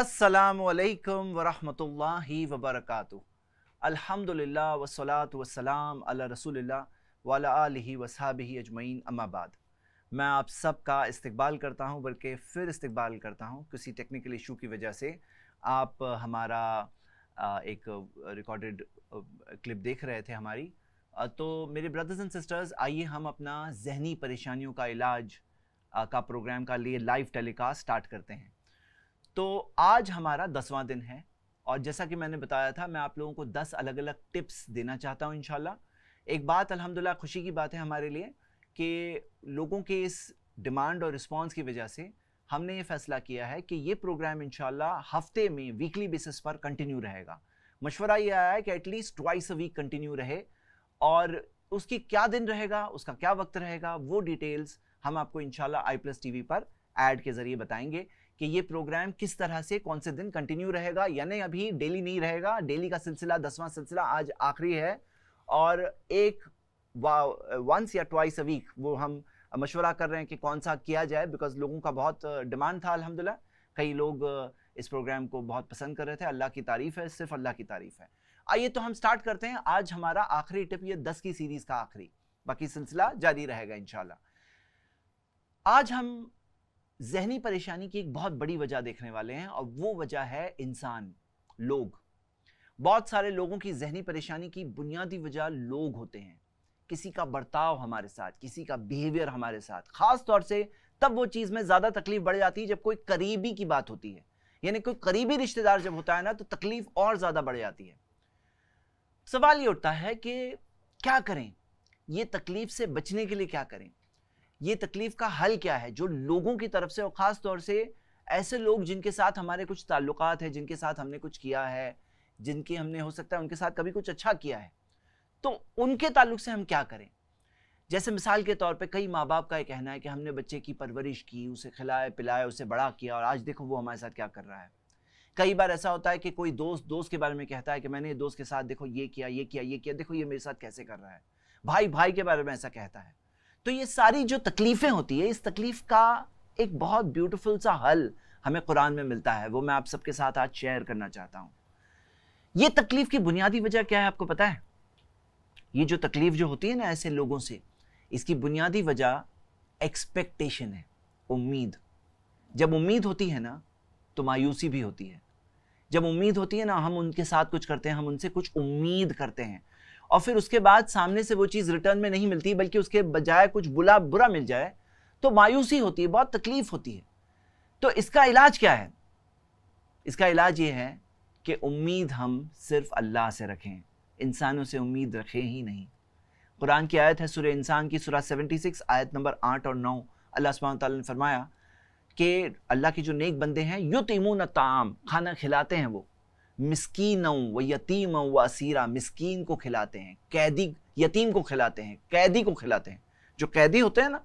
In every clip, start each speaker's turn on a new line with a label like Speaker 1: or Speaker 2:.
Speaker 1: असलकम वरहमल वबरक अलहमदिल्ला वसलात वसलाम अल रसूल वाला ही अजमैन अम्माबाद मैं आप सब का इस्तबाल करता हूँ बल्कि फिर इस्तबाल करता हूँ किसी टेक्निकल इशू की वजह से आप हमारा एक रिकॉर्डेड क्लिप देख रहे थे हमारी तो मेरे ब्रदर्स एंड सिस्टर्स आइए हम अपना जहनी परेशानियों का इलाज का प्रोग्राम का लिए लाइव टेलीकास्ट स्टार्ट करते हैं तो आज हमारा दसवां दिन है और जैसा कि मैंने बताया था मैं आप लोगों को दस अलग अलग टिप्स देना चाहता हूँ इन एक बात अलहमदिल्ला खुशी की बात है हमारे लिए कि लोगों के इस डिमांड और रिस्पॉन्स की वजह से हमने ये फैसला किया है कि ये प्रोग्राम इन हफ्ते में वीकली बेसिस पर कंटिन्यू रहेगा मशवरा ये आया है कि at least twice a week continue रहे और उसकी क्या दिन रहेगा उसका क्या वक्त रहेगा वो डिटेल्स हम आपको इनशाला आई प्लस टी पर एड के ज़रिए बताएंगे कि ये प्रोग्राम किस तरह से कौन से दिन कंटिन्यू रहेगा यानी अभी डेली नहीं रहेगा डेली का सिलसिला दसवां सिलसिला आज आखिरी है और एक वंस या ट्वाइस अ वीक वो हम मशवरा कर रहे हैं कि कौन सा किया जाए बिकॉज लोगों का बहुत डिमांड था अलहमदिल्ला कई लोग इस प्रोग्राम को बहुत पसंद कर रहे थे अल्लाह की तारीफ़ है सिर्फ अल्लाह की तारीफ़ है आइए तो हम स्टार्ट करते हैं आज हमारा आखिरी टिप ये दस की सीरीज़ का आखिरी बाकी सिलसिला जारी रहेगा इनशाला आज हम जहनी परेशानी की एक बहुत बड़ी वजह देखने वाले हैं और वो वजह है इंसान लोग बहुत सारे लोगों की जहनी परेशानी की बुनियादी वजह लोग होते हैं किसी का बर्ताव हमारे साथ किसी का बिहेवियर हमारे साथ खास तौर से तब वो चीज़ में ज़्यादा तकलीफ बढ़ जाती है जब कोई करीबी की बात होती है यानी कोई करीबी रिश्तेदार जब होता है ना तो तकलीफ और ज़्यादा बढ़ जाती है सवाल ये उठता है कि क्या करें ये तकलीफ से बचने के लिए क्या करें ये तकलीफ का हल क्या है जो लोगों की तरफ से और ख़ास तौर से ऐसे लोग जिनके साथ हमारे कुछ ताल्लुक हैं जिनके साथ हमने कुछ किया है जिनके हमने हो सकता है उनके साथ कभी कुछ अच्छा किया है तो उनके ताल्लुक से हम क्या करें जैसे मिसाल के तौर पे कई माँ बाप का ये कहना है कि हमने बच्चे की परवरिश की उसे खिलाए पिलाए उसे बड़ा किया और आज देखो वो हमारे साथ क्या कर रहा है कई बार ऐसा होता है कि कोई दोस्त दोस्त के बारे में कहता है कि मैंने दोस्त के साथ देखो ये किया ये किया ये किया देखो ये मेरे साथ कैसे कर रहा है भाई भाई के बारे में ऐसा कहता है तो ये सारी जो तकलीफ़ें होती है इस तकलीफ़ का एक बहुत ब्यूटीफुल सा हल हमें कुरान में मिलता है वो मैं आप सबके साथ आज शेयर करना चाहता हूं ये तकलीफ़ की बुनियादी वजह क्या है आपको पता है ये जो तकलीफ़ जो होती है ना ऐसे लोगों से इसकी बुनियादी वजह एक्सपेक्टेशन है उम्मीद जब उम्मीद होती है ना तो मायूसी भी होती है जब उम्मीद होती है ना हम उनके साथ कुछ करते हैं हम उनसे कुछ उम्मीद करते हैं और फिर उसके बाद सामने से वो चीज़ रिटर्न में नहीं मिलती बल्कि उसके बजाय कुछ बुला बुरा मिल जाए तो मायूसी होती है बहुत तकलीफ होती है तो इसका इलाज क्या है इसका इलाज ये है कि उम्मीद हम सिर्फ अल्लाह से रखें इंसानों से उम्मीद रखें ही नहीं कुरान की आयत है सुर इंसान की सेवेंटी 76 आयत नंबर आठ और नौ अल्लाह सुबह ने फरमाया कि अल्लाह के जो नेक बंदे हैं युत इमून ताम खाना खिलाते हैं वो मिसकीन व यतीम व असीरा मिसकीन को खिलाते हैं कैदी यतीम को खिलाते हैं कैदी को खिलाते हैं जो कैदी होते हैं ना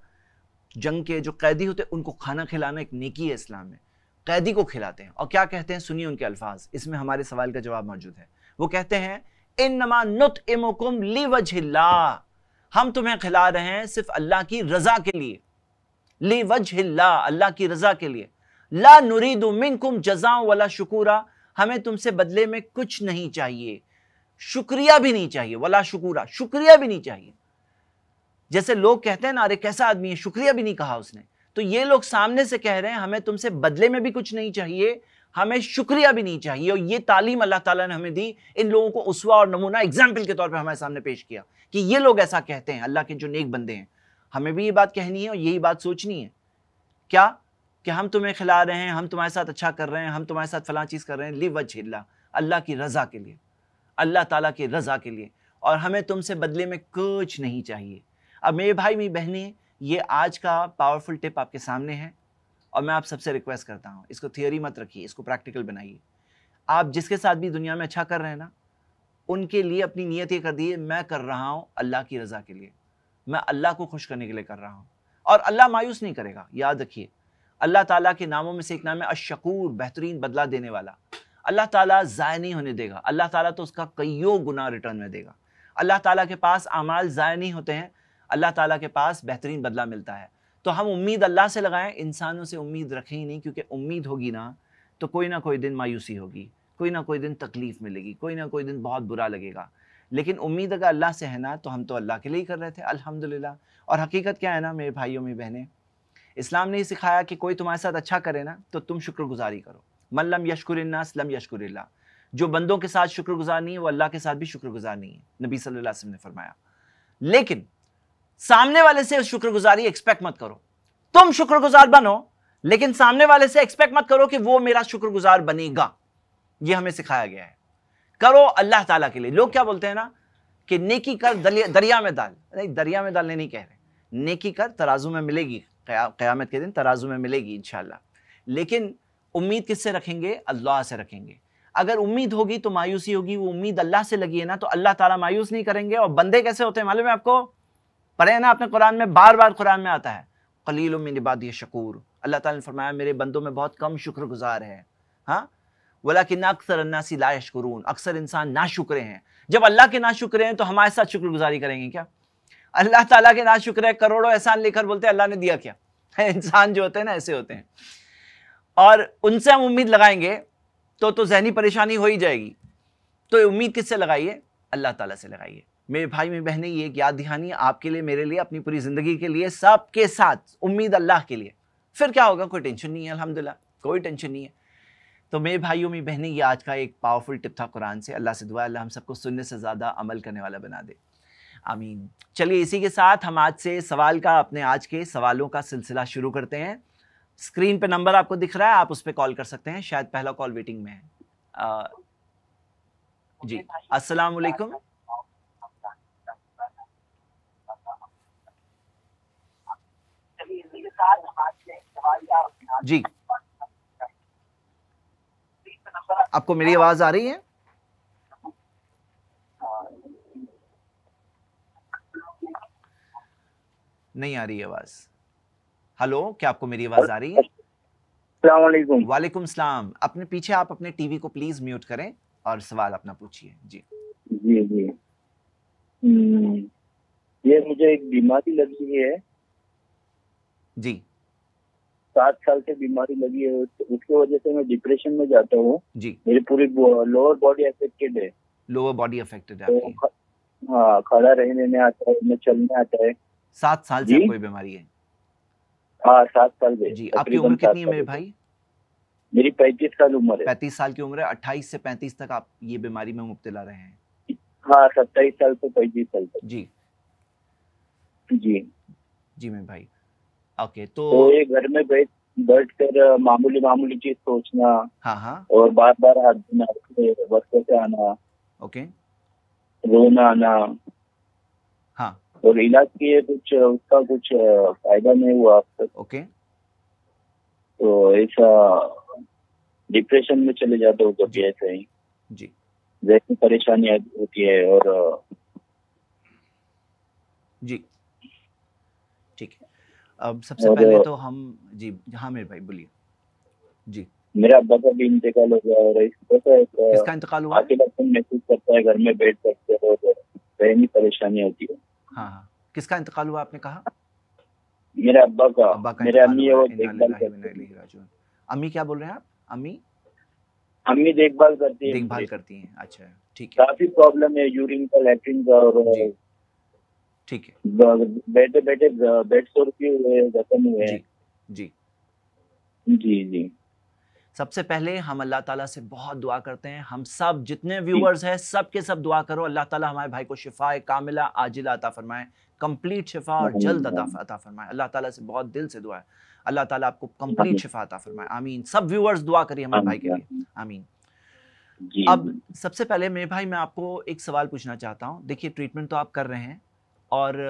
Speaker 1: जंग के जो कैदी होते हैं उनको खाना खिलाना एक नेकी है इस्लाम में कैदी को खिलाते हैं और क्या कहते हैं सुनिए उनके अल्फाज इसमें हमारे सवाल का जवाब मौजूद है वो कहते हैं इन नमा नुत इमोकुम वजिल्ला हम तुम्हें खिला रहे हैं सिर्फ अल्लाह की रजा के लिए वजिल्ला अल्लाह की रजा के लिए ला नुरीदु मिनकुम जजा वाला शुकूरा हमें तुमसे बदले में कुछ नहीं चाहिए शुक्रिया भी नहीं चाहिए वला शुक्रा शुक्रिया भी नहीं चाहिए जैसे लोग कहते हैं ना अरे कैसा आदमी है शुक्रिया भी नहीं कहा उसने तो ये लोग सामने से कह रहे हैं हमें तुमसे बदले में भी कुछ नहीं चाहिए हमें शुक्रिया भी नहीं चाहिए और ये तालीम अल्लाह ताला ने हमें दी इन लोगों को उसवा और नमूना एग्जाम्पल के तौर पर हमारे सामने पेश किया कि ये लोग ऐसा कहते हैं अल्लाह के जो नेक बंदे हैं हमें भी ये बात कहनी है और यही बात सोचनी है क्या कि हम तुम्हें खिला रहे हैं हम तुम्हारे साथ अच्छा कर रहे हैं हम तुम्हारे साथ फला चीज़ कर रहे हैं लिव झिल्ला अल्लाह की रज़ा के लिए अल्लाह ताला की रज़ा के लिए और हमें तुमसे बदले में कुछ नहीं चाहिए अब मेरे भाई मेरी बहनी ये आज का पावरफुल टिप आपके सामने है और मैं आप सबसे रिक्वेस्ट करता हूँ इसको थियोरी मत रखिए इसको प्रैक्टिकल बनाइए आप जिसके साथ भी दुनिया में अच्छा कर रहे हैं ना उनके लिए अपनी नीयत ये कर दिए मैं कर रहा हूँ अल्लाह की रज़ा के लिए मैं अल्लाह को खुश करने के लिए कर रहा हूँ और अल्लाह मायूस नहीं करेगा याद रखिए अल्लाह ताला के नामों में से एक नाम है अशकूर बेहतरीन बदला देने वाला अल्लाह ताला ज़ाय नहीं होने देगा अल्लाह ताला तो उसका कईयों गुना रिटर्न में देगा अल्लाह ताला के पास अमाल ज़ाय नहीं होते हैं अल्लाह ताला के पास बेहतरीन बदला मिलता है तो हम उम्मीद अल्लाह से लगाएं इंसानों से उम्मीद रखें ही नहीं क्योंकि उम्मीद होगी ना तो कोई ना कोई दिन मायूसी होगी कोई ना कोई दिन तकलीफ़ मिलेगी कोई ना कोई दिन बहुत बुरा लगेगा लेकिन उम्मीद अगर अल्लाह से है ना तो हम तो अल्लाह के लिए ही कर रहे थे अल्हम्दुलिल्लाह और हकीकत क्या है ना मेरे भाइयों में बहनें इस्लाम ने ही सिखाया कि कोई तुम्हारे साथ अच्छा करे ना तो तुम शुक्रगुजारी करो मल्लम यशकुर लम यशकुरल्ला जो बंदों के साथ शुक्रगुजार नहीं है वो अल्लाह के साथ भी शुक्रगुजार नहीं है नबी सल्लल्लाहु अलैहि वसल्लम ने फरमाया लेकिन सामने वाले से शुक्रगुजारी एक्सपेक्ट मत करो तुम शुक्रगुजार बनो लेकिन सामने वाले से एक्सपेक्ट मत करो कि वो मेरा शुक्रगुजार बनेगा ये हमें सिखाया गया है करो अल्लाह ताला के लिए लोग क्या बोलते हैं ना कि नेकी कर दरिया में डाल नहीं दरिया में डालने नहीं कह रहे नेकी कर तराजू में मिलेगी क़यामत के दिन तराजू में मिलेगी इन लेकिन उम्मीद किससे रखेंगे अल्लाह से रखेंगे अगर उम्मीद होगी तो मायूसी होगी वो उम्मीद अल्लाह से लगी है ना तो अल्लाह ताला मायूस नहीं करेंगे और बंदे कैसे होते हैं मालूम है आपको पढ़े हैं ना आपने कुरान में बार बार कुरान में आता है कलील यह शकूर अल्लाह ताला ने फरमाया मेरे बंदों में बहुत कम शुक्रगुजार है हाँ बोला कि ना अक्सर अन्नासी ला अक्सर इंसान ना शुक्र हैं जब अल्लाह के ना शुक्र हैं तो हमारे साथ शुक्रगुजारी करेंगे क्या अल्लाह ताला के ना शुक्र है करोड़ों एहसान लेकर बोलते हैं अल्लाह ने दिया क्या इंसान जो होते हैं ना ऐसे होते हैं और उनसे हम उम्मीद लगाएंगे तो तो जहनी परेशानी हो ही जाएगी तो उम्मीद किससे लगाइए अल्लाह ताला से लगाइए मेरे भाई मेरी बहनें ये एक याद दिहानी आपके लिए मेरे लिए अपनी पूरी ज़िंदगी के लिए सब के साथ उम्मीद अल्लाह के लिए फिर क्या होगा कोई टेंशन नहीं है अलहमदिल्ला कोई टेंशन नहीं है तो मेरे भाइयों मेरी बहनें ये आज का एक पावरफुल टिप था कुरान से अल्लाह से दुआ अल्लाह हम सबको सुनने से ज़्यादा अमल करने वाला बना दे आमीन चलिए इसी के साथ हम आज से सवाल का अपने आज के सवालों का सिलसिला शुरू करते हैं स्क्रीन पे नंबर आपको दिख रहा है आप उस पर कॉल कर सकते हैं शायद पहला कॉल वेटिंग में है जी अस्सलाम वालेकुम जी आपको मेरी आवाज आ रही है नहीं आ रही आवाज हेलो क्या आपको मेरी आवाज आ रही है वालेकुम वालेकुम सलाम अपने पीछे आप अपने टीवी को प्लीज म्यूट करें और सवाल अपना पूछिए जी
Speaker 2: जी जी हम्म। ये मुझे एक बीमारी लगी है जी सात साल से बीमारी लगी है उसकी वजह से मैं डिप्रेशन में जाता हूँ जी मेरी पूरी लोअर बॉडी अफेक्टेड है
Speaker 1: लोअर बॉडी अफेक्टेड है तो,
Speaker 2: हाँ खड़ा रहने में आता है चलने आता है
Speaker 1: सात साल से कोई बीमारी है हाँ, सात साल जी आपकी उम्र कितनी है मेरे भाई मेरी पैंतीस साल उम्र है पैंतीस साल की उम्र है अट्ठाईस से पैंतीस तक आप ये बीमारी में मुबतला रहे हैं
Speaker 2: हाँ सत्ताईस साल से पैंतीस साल तक
Speaker 1: जी जी जी मेरे भाई ओके तो, तो ये
Speaker 2: घर में बैठ बैठ कर मामूली मामूली चीज सोचना
Speaker 1: हाँ हाँ और बार
Speaker 2: बार हाथ धोना से आना ओके रोना आना हाँ और तो इलाज के कुछ उसका कुछ फायदा नहीं हुआ अब तक ओके तो ऐसा डिप्रेशन में चले जाते हो कभी ऐसे ही जी जैसी होती है और
Speaker 1: जी ठीक है अब सबसे पहले तो हम जी हाँ मेरे भाई बोलिए जी मेरा
Speaker 2: अब का भी इंतकाल हो गया और इसका इंतकाल हुआ अकेलापन महसूस करता है घर में बैठ सकते हो तो परेशानी होती
Speaker 1: है हाँ, हाँ किसका इंतकाल हुआ आपने कहा मेरे अब्बा का अब्बा का मेरे अम्मी वो देखभाल करती हैं अम्मी क्या बोल रहे हैं आप अम्मी अम्मी देखभाल करती है देखभाल करती हैं अच्छा ठीक है
Speaker 2: काफी प्रॉब्लम है यूरिन का लैट्रिन का और ठीक है बैठे बैठे बेड शोर की जी जी जी जी
Speaker 1: सबसे पहले हम अल्लाह ताला से बहुत दुआ करते हैं हम सब जितने व्यूअर्स हैं सब के सब दुआ करो अल्लाह ताला हमारे भाई को शिफाए कामिला आजिला अता फरमाए कंप्लीट शिफा और जल्द अता अता फरमाए अल्लाह ताला से बहुत दिल से दुआ है अल्लाह ताला आपको कंप्लीट शिफा अता फरमाए आमीन सब व्यूअर्स दुआ करिए हमारे भाई के लिए आमीन अब सबसे पहले मेरे भाई मैं आपको एक सवाल पूछना चाहता हूँ देखिए ट्रीटमेंट तो आप कर रहे हैं और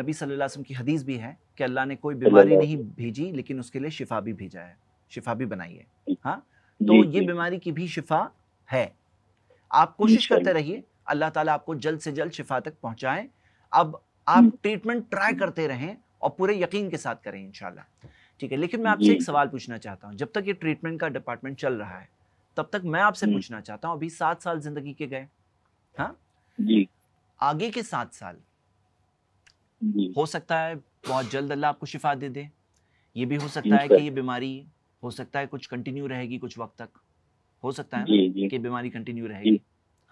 Speaker 1: नबी सल्लल्लाहु अलैहि वसल्लम की हदीस भी है कि अल्लाह ने कोई बीमारी नहीं भेजी लेकिन उसके लिए शिफा भी भेजा है शिफा भी बनाई है हाँ तो ये बीमारी की भी शिफा है आप कोशिश करते रहिए अल्लाह ताला आपको जल्द से जल्द शिफा तक पहुंचाए अब आप हम्म। ट्रीटमेंट ट्राई करते रहें और पूरे यकीन के साथ करें इंशाल्लाह ठीक है लेकिन मैं आपसे एक सवाल पूछना चाहता हूँ जब तक ये ट्रीटमेंट का डिपार्टमेंट चल रहा है तब तक मैं आपसे हम्म। पूछना चाहता हूँ अभी सात साल जिंदगी के गए हाँ आगे के सात साल हो सकता है बहुत जल्द अल्लाह आपको शिफा दे दे ये भी हो सकता है कि ये बीमारी हो सकता है कुछ कंटिन्यू रहेगी कुछ वक्त तक हो सकता है कि बीमारी कंटिन्यू रहेगी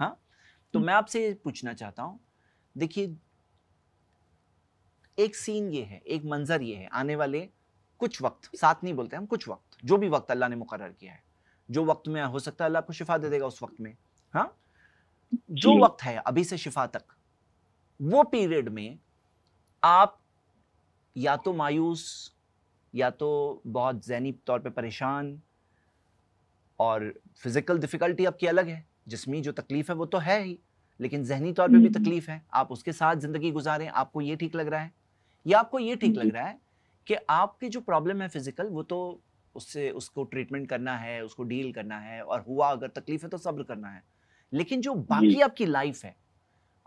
Speaker 1: हाँ तो मैं आपसे पूछना चाहता हूँ देखिए एक सीन ये है एक मंजर ये है आने वाले कुछ वक्त साथ नहीं बोलते हम कुछ वक्त जो भी वक्त अल्लाह ने मुकर किया है जो वक्त में हो सकता है अल्लाह आपको शिफा दे देगा उस वक्त में हाँ जो वक्त है अभी से शिफा तक वो पीरियड में आप या तो मायूस या तो बहुत जहनी तौर पे परेशान और फिज़िकल डिफ़िकल्टी आपकी अलग है जिसमी जो तकलीफ़ है वो तो है ही लेकिन जहनी तौर पे भी हम्म। तकलीफ़ है आप उसके साथ ज़िंदगी गुजारें आपको ये ठीक लग रहा है या आपको ये ठीक लग हम्म। रहा है कि आपकी जो प्रॉब्लम है फ़िज़िकल वो तो उससे उसको ट्रीटमेंट करना है उसको डील करना है और हुआ अगर तकलीफ है तो सब्र करना है लेकिन जो बाकी आपकी लाइफ है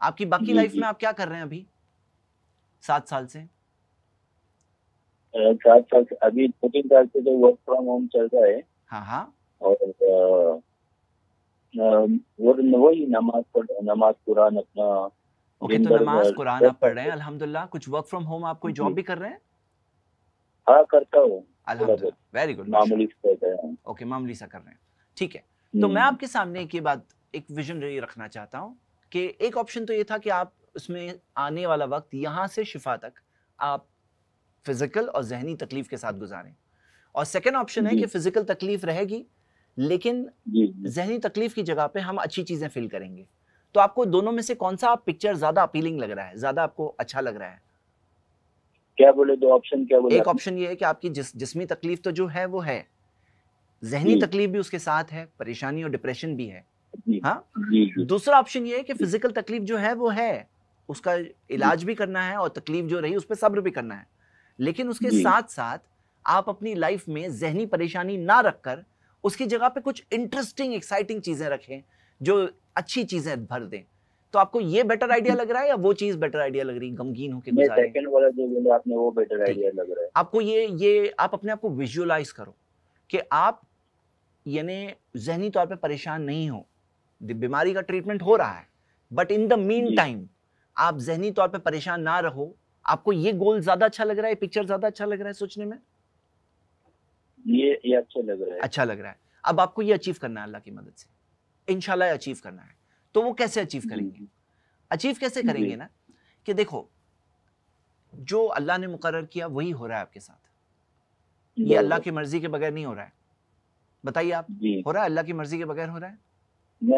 Speaker 1: आपकी बाकी लाइफ में आप क्या कर रहे हैं अभी सात साल से
Speaker 2: साथ साथ अभी दो तीन साल से तो वर्क फ्रॉम होम चल रहा है हाँ हाँ और वही नमाज पढ़ नमाज कुरान अपना
Speaker 1: ओके तो नमाज कुरान आप पढ़ रहे हैं अल्हम्दुलिल्लाह कुछ वर्क फ्रॉम होम आप कोई जॉब भी कर रहे हैं हाँ करता हूँ अल्हम्दुलिल्लाह वेरी गुड मामूली ओके मामूली सा कर रहे हैं ठीक है तो हम्म। मैं आपके सामने एक ये बात एक विजनरी रखना चाहता हूँ कि एक ऑप्शन तो ये था कि आप उसमें आने वाला वक्त यहाँ से शिफा तक आप फिजिकल और जहनी तकलीफ के साथ गुजारें और सेकेंड ऑप्शन है कि फिजिकल तकलीफ रहेगी लेकिन जहनी तकलीफ की जगह पे हम अच्छी चीजें फील करेंगे तो आपको दोनों में से कौन सा आप पिक्चर ज्यादा अपीलिंग लग रहा है ज्यादा आपको अच्छा लग रहा है
Speaker 2: क्या बोले दो ऑप्शन क्या बोले एक ऑप्शन
Speaker 1: ये है कि आपकी जिस जिसमी तकलीफ तो जो है वो है जहनी तकलीफ भी उसके साथ है परेशानी और डिप्रेशन भी है हाँ दूसरा ऑप्शन ये है कि फिजिकल तकलीफ जो है वो है उसका इलाज भी करना है और तकलीफ जो रही उस पर सब्र भी करना है लेकिन उसके साथ साथ आप अपनी लाइफ में जहनी परेशानी ना रखकर उसकी जगह पे कुछ इंटरेस्टिंग एक्साइटिंग चीज़ें रखें जो अच्छी चीज़ें भर दें तो आपको ये बेटर आइडिया लग रहा है या वो चीज बेटर आइडिया लग रही है गमगीन होकर गुजारे
Speaker 2: वाला जो आपने वो बेटर आइडिया लग रहा है
Speaker 1: आपको ये ये आप अपने आप को विजुअलाइज करो कि आप यानी जहनी तौर पे परेशान नहीं हो बीमारी का ट्रीटमेंट हो रहा है but in the meantime आप जहनी तौर पे परेशान ना रहो आपको ये गोल ज्यादा अच्छा लग रहा है पिक्चर ज्यादा अच्छा लग रहा है सोचने में ये ये अच्छा लग रहा है अच्छा लग रहा है अब आपको ये अचीव करना है अल्लाह की मदद से इनशाला अचीव करना है तो वो कैसे अचीव करेंगे अचीव कैसे करेंगे ना कि देखो जो अल्लाह ने मुकर किया वही हो रहा है आपके साथ ये अल्लाह की मर्जी के बगैर नहीं हो रहा है बताइए आप हो रहा है अल्लाह की मर्जी के बगैर हो रहा है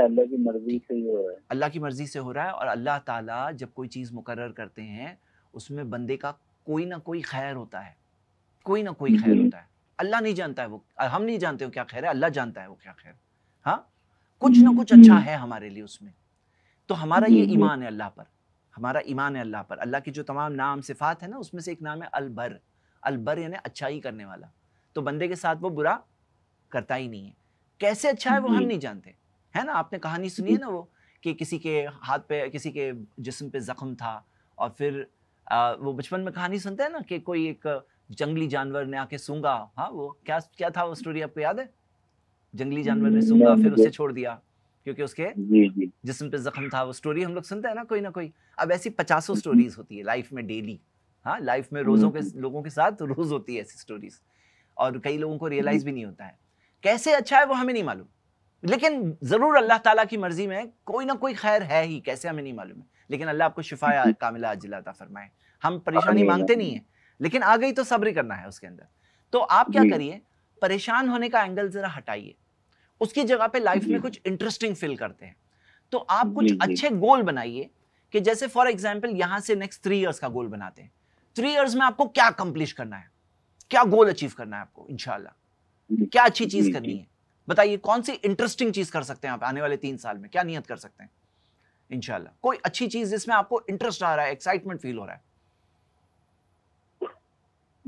Speaker 2: अल्लाह की मर्जी से ही हो रहा है
Speaker 1: अल्लाह की मर्जी से हो रहा है और अल्लाह ताला जब कोई चीज़ मुकर करते हैं उसमें बंदे का कोई ना कोई खैर होता है कोई ना कोई खैर हम्म। होता है अल्लाह नहीं जानता है वो हम नहीं जानते हो क्या खैर है अल्लाह जानता है वो क्या खैर हाँ कुछ ना हम्म, कुछ अच्छा हम्म। है हमारे लिए उसमें तो हमारा ये ईमान है अल्लाह पर हमारा ईमान है अल्लाह पर अल्लाह की जो तमाम नाम सिफात है ना उसमें से एक नाम है अलबर अलबर यानी अच्छाई करने वाला तो बंदे के साथ वो बुरा करता ही नहीं है कैसे अच्छा है वो हम नहीं जानते है ना आपने कहानी सुनी है ना वो कि किसी के हाथ पे किसी के जिस्म पे ज़ख्म था और फिर आ, वो बचपन में कहानी सुनते हैं ना कि कोई एक जंगली जानवर ने आके सूंगा हाँ वो क्या क्या था वो स्टोरी आपको याद है जंगली जानवर ने सूंगा फिर उसे छोड़ दिया क्योंकि उसके जिसम पे जख्म था वो स्टोरी हम लोग सुनते हैं ना कोई ना कोई अब ऐसी पचासों स्टोरीज हम्म, हम्म। होती है लाइफ में डेली हाँ लाइफ में रोजों हम्म, के लोगों के साथ रोज होती है ऐसी स्टोरीज और कई लोगों को रियलाइज भी नहीं होता है कैसे अच्छा है वो हमें नहीं मालूम लेकिन ज़रूर अल्लाह ताला की मर्ज़ी में कोई ना कोई खैर है ही कैसे हमें नहीं मालूम है लेकिन अल्लाह आपको शिफा कामिला अजिलाता फरमाए हम परेशानी मांगते नहीं है लेकिन आ गई तो सब्र करना है उसके अंदर तो आप क्या करिए परेशान होने का एंगल जरा हटाइए उसकी जगह पे लाइफ में कुछ इंटरेस्टिंग फील करते हैं तो आप कुछ अच्छे गोल बनाइए कि जैसे फॉर एग्जाम्पल यहां से नेक्स्ट थ्री ईयर्स का गोल बनाते हैं थ्री ईयर्स में आपको क्या कंप्लीट करना है क्या गोल अचीव करना है आपको इनशाला क्या अच्छी चीज करनी है बताइए कौन सी इंटरेस्टिंग चीज कर सकते हैं आप आने वाले तीन साल में क्या नियत कर सकते हैं इंशाल्लाह कोई अच्छी चीज जिसमें आपको इंटरेस्ट आ रहा है एक्साइटमेंट फील हो रहा है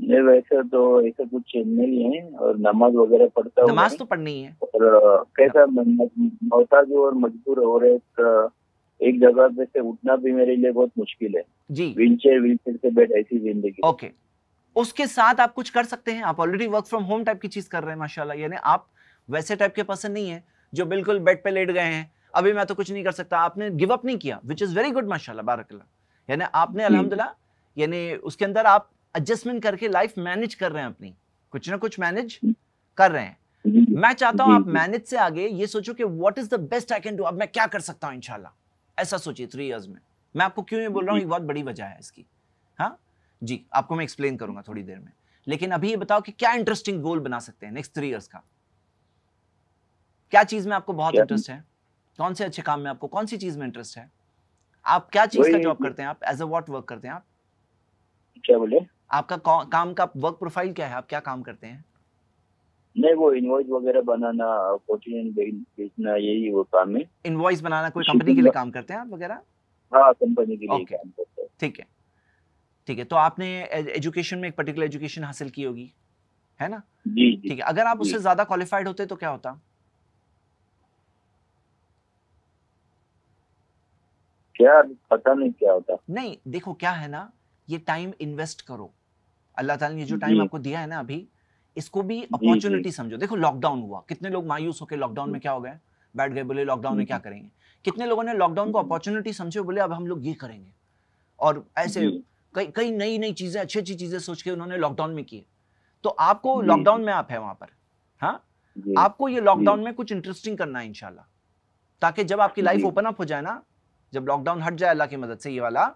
Speaker 2: नहीं वैसे तो ऐसा कुछ नहीं है और नमाज वगैरह पढ़ता नमाज तो पढ़नी है और कैसा अच्छा। जो और मजबूर हो रहे तो एक जगह पे से उठना भी मेरे लिए बहुत मुश्किल है जी व्हीलचेयर व्हीलचेयर से बैठ ऐसी जिंदगी ओके
Speaker 1: उसके साथ आप कुछ कर सकते हैं आप already work from home type की चीज कर रहे हैं माशाल्लाह यानी आप वैसे टाइप के पर्सन नहीं है जो बिल्कुल बेड पे लेट गए हैं अभी मैं तो कुछ नहीं कर सकता आपने गिव अप नहीं किया विच इज़ वेरी गुड माशाल्लाह बारकल्ला यानी आपने हम्म। अलहमदिल्ला यानी उसके अंदर आप एडजस्टमेंट करके लाइफ मैनेज कर रहे हैं अपनी कुछ ना कुछ मैनेज हम्म। कर रहे हैं हम्म। मैं चाहता हूँ आप मैनेज से आगे ये सोचो कि what is the best I can do अब मैं क्या कर सकता हूँ इनशाला ऐसा सोचिए थ्री ईयर्स में मैं आपको क्यों ये बोल रहा हूँ एक बहुत बड़ी वजह है इसकी हाँ जी आपको मैं एक्सप्लेन करूंगा थोड़ी देर में लेकिन अभी ये बताओ कि क्या इंटरेस्टिंग गोल बना सकते हैं नेक्स्ट थ्री ईयर्स का क्या चीज में आपको बहुत इंटरेस्ट है कौन से अच्छे काम में आपको कौन सी चीज में इंटरेस्ट है आप क्या चीज का जॉब करते हैं आप एज अ वॉट वर्क करते हैं आप क्या बोले आपका काम का वर्क प्रोफाइल क्या है आप क्या काम करते हैं
Speaker 2: नहीं वो इनवॉइस वगैरह बनाना फॉर्चून बेचना यही वो
Speaker 1: काम है इनवॉइस बनाना कोई कंपनी के लिए काम करते हैं आप वगैरह
Speaker 2: हाँ कंपनी के लिए okay.
Speaker 1: काम करते हैं ठीक है ठीक है तो आपने एजुकेशन में एक पर्टिकुलर एजुकेशन हासिल की होगी है ना जी ठीक है अगर आप उससे ज्यादा क्वालिफाइड होते तो क्या होता
Speaker 2: क्या पता नहीं क्या होता
Speaker 1: नहीं देखो क्या है ना ये टाइम इन्वेस्ट करो अल्लाह ताला ने जो टाइम आपको दिया है ना अभी इसको भी अपॉर्चुनिटी समझो देखो लॉकडाउन हुआ कितने लोग मायूस होकर लॉकडाउन में क्या हो गए बैठ गए बोले लॉकडाउन में क्या करेंगे कितने लोगों ने लॉकडाउन को अपॉर्चुनिटी समझे बोले अब हम लोग ये करेंगे और ऐसे कई कई नई नई चीजें अच्छी अच्छी चीजें सोच के उन्होंने लॉकडाउन में किए तो आपको लॉकडाउन में आप है वहां पर हाँ आपको ये लॉकडाउन में कुछ इंटरेस्टिंग करना है इनशाला ताकि जब आपकी लाइफ ओपन अप हो जाए ना जब लॉकडाउन हट जाए अल्लाह की मदद से ये वाला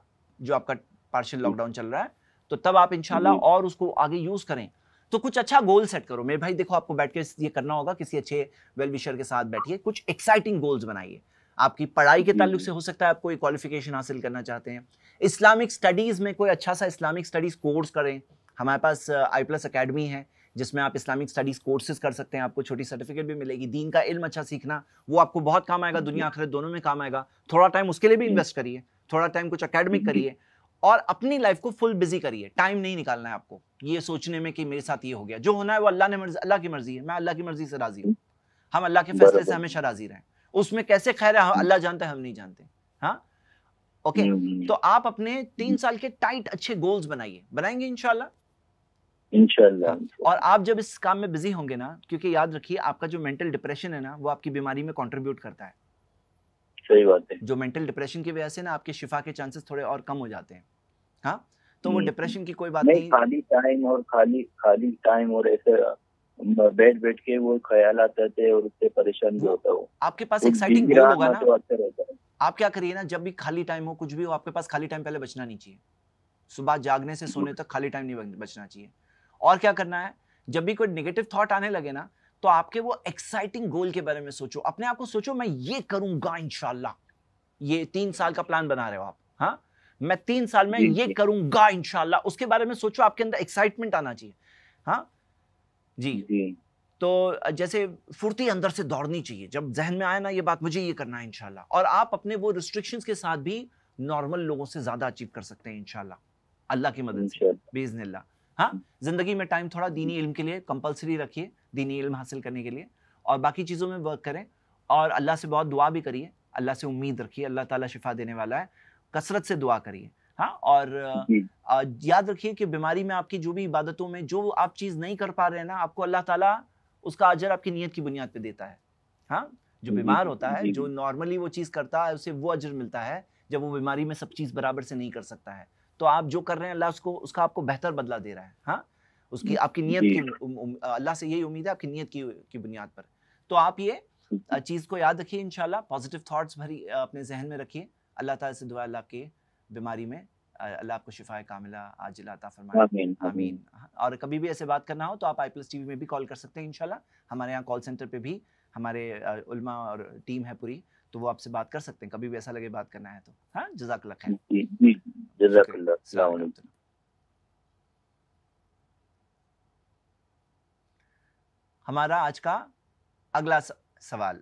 Speaker 1: जो आपका पार्शियल हम्म। लॉकडाउन चल रहा है तो तब आप इनशाला हम्म। और उसको आगे यूज करें तो कुछ अच्छा गोल सेट करो मेरे भाई देखो आपको बैठ के ये करना होगा किसी अच्छे वेल विशर के साथ बैठिए कुछ एक्साइटिंग गोल्स बनाइए आपकी पढ़ाई के ताल्लुक से हम्म। हो सकता है आप कोई क्वालिफिकेशन हासिल करना चाहते हैं इस्लामिक स्टडीज़ में कोई अच्छा सा इस्लामिक स्टडीज़ कोर्स करें हमारे पास आई प्लस अकेडमी है जिसमें आप इस्लामिक स्टडीज़ कोर्सेज कर सकते हैं आपको छोटी सर्टिफिकेट भी मिलेगी दीन का इल्म अच्छा सीखना वो आपको बहुत काम आएगा दुनिया आखिरत दोनों में काम आएगा थोड़ा टाइम उसके लिए भी इन्वेस्ट करिए थोड़ा टाइम कुछ अकेडमिक करिए और अपनी लाइफ को फुल बिजी करिए टाइम नहीं निकालना है आपको ये सोचने में कि मेरे साथ ये हो गया जो होना है वो अल्लाह ने मर्जी अल्लाह की मर्जी है मैं अल्लाह की मर्जी से राजी हूँ हम अल्लाह के फैसले से हमेशा राजी रहें उसमें कैसे खैर है अल्लाह जानते हैं हम नहीं जानते हाँ ओके okay, हम्म, हम्म, हम्म। तो आप अपने तीन साल के टाइट अच्छे गोल्स बनाइए बनाएंगे इनशाला
Speaker 2: और
Speaker 1: आप जब इस काम में बिजी होंगे ना क्योंकि याद रखिए आपका जो मेंटल डिप्रेशन है ना वो आपकी बीमारी में कंट्रीब्यूट करता है सही बात है जो मेंटल डिप्रेशन की वजह से ना आपके शिफा के चांसेस थोड़े और कम हो जाते हैं हाँ तो वो डिप्रेशन हम्म। की कोई बात नहीं, नहीं।
Speaker 2: खाली टाइम और खाली खाली टाइम और ऐसे बैठ बैठ के वो ख्याल आते थे और उससे परेशान भी होता हो आपके पास एक्साइटिंग गोल होगा ना तो
Speaker 1: आप क्या करिए ना जब भी खाली टाइम हो कुछ भी हो आपके पास खाली टाइम पहले बचना नहीं चाहिए सुबह जागने से सोने हम्म। तक खाली टाइम नहीं बचना चाहिए और क्या करना है जब भी कोई नेगेटिव थॉट आने लगे ना तो आपके वो एक्साइटिंग गोल के बारे में सोचो अपने आप को सोचो मैं ये करूंगा इनशाला ये तीन साल का प्लान बना रहे हो आप हाँ मैं तीन साल में ये करूंगा इनशाला उसके बारे में सोचो आपके अंदर एक्साइटमेंट आना चाहिए हाँ जी, जी। तो जैसे फुर्ती अंदर से दौड़नी चाहिए जब जहन में आया ना ये बात मुझे ये करना है इनशाला और आप अपने वो रिस्ट्रिक्शंस के साथ भी नॉर्मल लोगों से ज़्यादा अचीव कर सकते हैं इनशाला अल्लाह की मदद से बेजन हाँ जिंदगी में टाइम थोड़ा दीनी इल्म के लिए कंपलसरी रखिए दीनी इल्म हासिल करने के लिए और बाकी चीज़ों में वर्क करें और अल्लाह से बहुत दुआ भी करिए अल्लाह से उम्मीद रखिए अल्लाह ताला शिफा देने वाला है कसरत से दुआ करिए हाँ और आ, याद रखिए कि बीमारी में आपकी जो भी इबादतों में जो आप चीज़ नहीं कर पा रहे हैं ना आपको अल्लाह ताला उसका अजर आपकी नीयत की बुनियाद पर देता है हाँ जो बीमार होता है जो नॉर्मली वो चीज़ करता है उसे वो अजर मिलता है जब वो बीमारी में सब चीज़ बराबर से नहीं कर सकता है तो आप जो कर रहे हैं अल्लाह उसको उसका आपको बेहतर बदला दे रहा है हाँ उसकी आपकी नीयत की अल्लाह से यही उम्मीद है आपकी नीयत की की बुनियाद पर तो आप ये चीज़ को याद रखिए इनशाला पॉजिटिव थाट्स भरी अपने जहन में रखिए अल्लाह ताला से दुआ अल्लाह के बीमारी में अल्लाह आपको शिफाए कामिला आज अता फरमाए आमीन, और कभी भी ऐसे बात करना हो तो आप आई प्लस टी में भी कॉल कर सकते हैं इनशाला हमारे यहाँ कॉल सेंटर पर भी हमारे उलमा और टीम है पूरी तो वो आपसे बात कर सकते हैं कभी भी ऐसा लगे बात करना है तो हाँ जजाक लख جزاك الله हमारा आज का अगला सवाल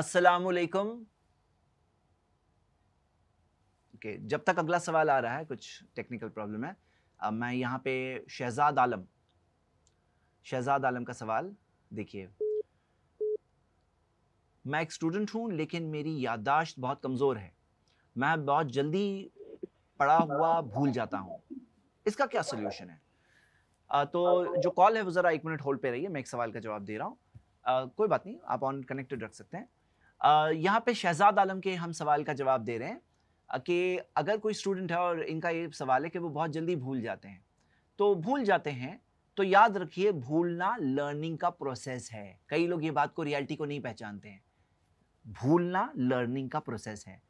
Speaker 1: अस्सलाम वालेकुम ओके जब तक अगला सवाल आ रहा है कुछ टेक्निकल प्रॉब्लम है अब मैं यहाँ पे शहजाद आलम शहजाद आलम का सवाल देखिए मैं एक स्टूडेंट हूँ लेकिन मेरी याददाश्त बहुत कमज़ोर है मैं बहुत जल्दी पढ़ा हुआ भूल जाता हूँ इसका क्या सोल्यूशन है आ, तो जो कॉल है वो ज़रा एक मिनट होल्ड पे रहिए मैं एक सवाल का जवाब दे रहा हूँ कोई बात नहीं आप ऑन कनेक्टेड रख सकते हैं यहाँ पे शहजाद आलम के हम सवाल का जवाब दे रहे हैं कि अगर कोई स्टूडेंट है और इनका ये सवाल है कि वो बहुत जल्दी भूल जाते हैं तो भूल जाते हैं तो याद रखिए भूलना लर्निंग का प्रोसेस है कई लोग ये बात को रियलिटी को नहीं पहचानते हैं भूलना लर्निंग का प्रोसेस है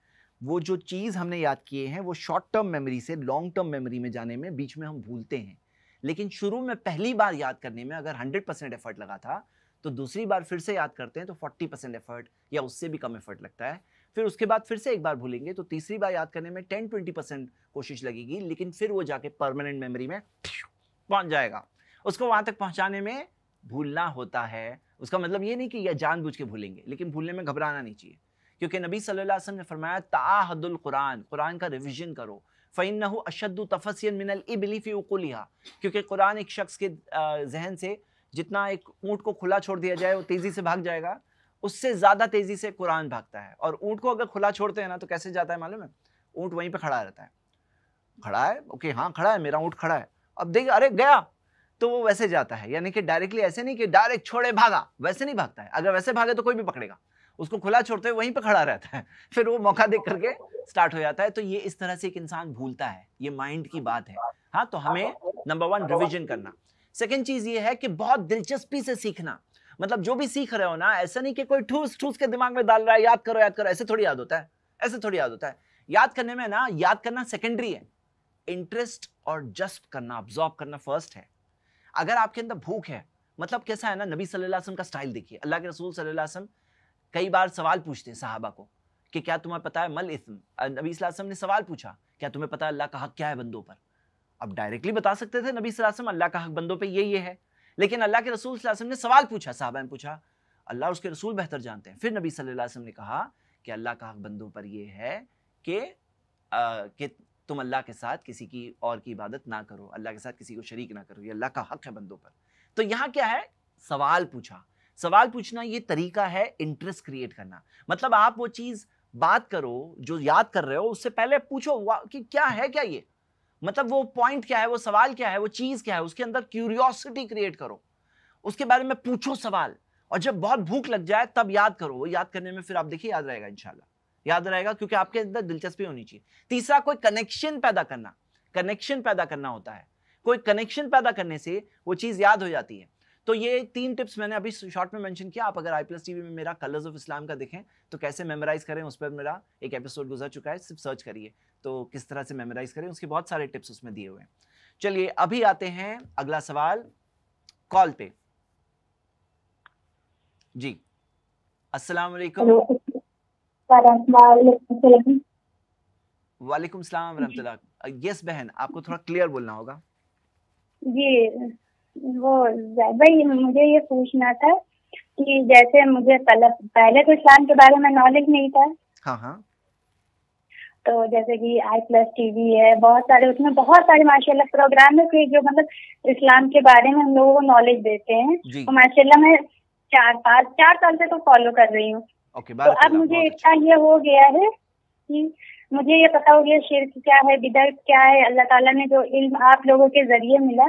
Speaker 1: वो जो चीज़ हमने याद किए हैं वो शॉर्ट टर्म मेमोरी से लॉन्ग टर्म मेमोरी में जाने में बीच में हम भूलते हैं लेकिन शुरू में पहली बार याद करने में अगर हंड्रेड परसेंट एफर्ट लगा था तो दूसरी बार फिर से याद करते हैं तो फोर्टी परसेंट एफर्ट या उससे भी कम एफर्ट लगता है फिर उसके बाद फिर से एक बार भूलेंगे तो तीसरी बार याद करने में टेन ट्वेंटी परसेंट कोशिश लगेगी लेकिन फिर वो जाके परमानेंट मेमोरी में पहुंच जाएगा उसको वहां तक पहुंचाने में भूलना होता है उसका मतलब ये नहीं कि यह जानबूझ के भूलेंगे लेकिन भूलने में घबराना नहीं चाहिए क्योंकि नबी सल्लल्लाहु अलैहि वसल्लम ने फरमाया ताहदुल कुरान कुरान का रिवीजन करो फ़ैन अशद तफसियन मिनल इबलीफ़ी उकुलिया क्योंकि कुरान एक शख्स के जहन से जितना एक ऊँट को खुला छोड़ दिया जाए वो तेज़ी से भाग जाएगा उससे ज़्यादा तेज़ी से कुरान भागता है और ऊँट को अगर खुला छोड़ते हैं ना तो कैसे जाता है मालूम है ऊँट वहीं पर खड़ा रहता है खड़ा है ओके हाँ खड़ा है मेरा ऊँट खड़ा है अब देख अरे गया तो वो वैसे जाता है यानी कि डायरेक्टली ऐसे नहीं कि डायरेक्ट छोड़े भागा वैसे नहीं भागता है अगर वैसे भागे तो कोई भी पकड़ेगा उसको खुला छोड़ते हुए वहीं पर खड़ा रहता है फिर वो मौका देख करके स्टार्ट हो जाता है तो ये इस तरह से एक इंसान भूलता है ये माइंड की बात है हाँ तो हमें नंबर वन रिविजन करना सेकेंड चीज ये है कि बहुत दिलचस्पी से सीखना मतलब जो भी सीख रहे हो ना ऐसा नहीं कि कोई ठूस ठूस के दिमाग में डाल रहा है याद करो याद करो ऐसे थोड़ी याद होता है ऐसे थोड़ी याद होता है याद करने में ना याद करना सेकेंडरी है इंटरेस्ट और जस्ट करना ऑब्जॉर्व करना फर्स्ट है अगर आपके अंदर भूख है मतलब कैसा है ना नबी सल्लल्लाहु अलैहि वसल्लम का स्टाइल देखिए अल्लाह के रसूल सल्लल्लाहु अलैहि वसल्लम कई बार सवाल पूछते हैं साहबा को कि क्या तुम्हें पता है मल इसम नबी वसल्लम ने सवाल पूछा क्या तुम्हें पता है अल्लाह का हक क्या है बंदों पर अब डायरेक्टली बता सकते थे नबी वसल्लम अल्लाह का हक बंदों पर ये ये है लेकिन अल्लाह के रसूल वसल्लम ने सवाल पूछा साहबा ने पूछा अल्लाह और उसके रसूल बेहतर जानते हैं फिर नबी सल्लल्लाहु ने कहा कि अल्लाह का हक बंदों पर यह है कि कि तुम अल्लाह के साथ किसी की और की इबादत ना करो अल्लाह के साथ किसी को शरीक ना करो ये अल्लाह का हक है बंदों पर तो यहाँ क्या है सवाल पूछा सवाल पूछना ये तरीका है इंटरेस्ट क्रिएट करना मतलब आप वो चीज बात करो जो याद कर रहे हो उससे पहले पूछो कि क्या है क्या ये मतलब वो पॉइंट क्या है वो सवाल क्या है वो चीज क्या है उसके अंदर क्यूरियोसिटी क्रिएट करो उसके बारे में पूछो सवाल और जब बहुत भूख लग जाए तब याद करो वो याद करने में फिर आप देखिए याद रहेगा इंशाल्लाह याद रहेगा क्योंकि आपके अंदर दिलचस्पी होनी चाहिए तीसरा कोई कनेक्शन पैदा करना कनेक्शन पैदा करना होता है कोई कनेक्शन पैदा करने से वो चीज याद हो जाती है तो ये तीन टिप्स मैंने अभी शॉर्ट में मेंशन किया आप अगर आई प्लस टीवी में मेरा कलर्स ऑफ इस्लाम का देखें तो कैसे मेमोराइज करें उस पर मेरा एक एपिसोड गुजर चुका है सिर्फ सर्च करिए तो किस तरह से मेमोराइज करें उसके बहुत सारे टिप्स उसमें दिए हुए हैं चलिए अभी आते हैं अगला सवाल कॉल पे जी अस्सलाम वालेकुम वालेकुम सलाम वरहमतुल्लाह यस बहन आपको थोड़ा क्लियर बोलना होगा
Speaker 3: जी वो भाई मुझे ये पूछना था कि जैसे मुझे तलब पहले तो इस्लाम के बारे में नॉलेज नहीं था हाँ हाँ तो जैसे कि आई प्लस टीवी है बहुत सारे उसमें बहुत सारे माशाल्लाह प्रोग्राम है कि जो मतलब इस्लाम के बारे में हम लोगों को नॉलेज देते हैं तो माशाल्लाह मैं चार पाँच चार साल से तो फॉलो कर रही हूँ
Speaker 1: तो अब मुझे
Speaker 3: इच्छा ये हो गया है कि मुझे ये पता हो गया शिरक क्या है बिदर्क क्या है अल्लाह ताला ने जो इल्म आप लोगों के जरिए मिला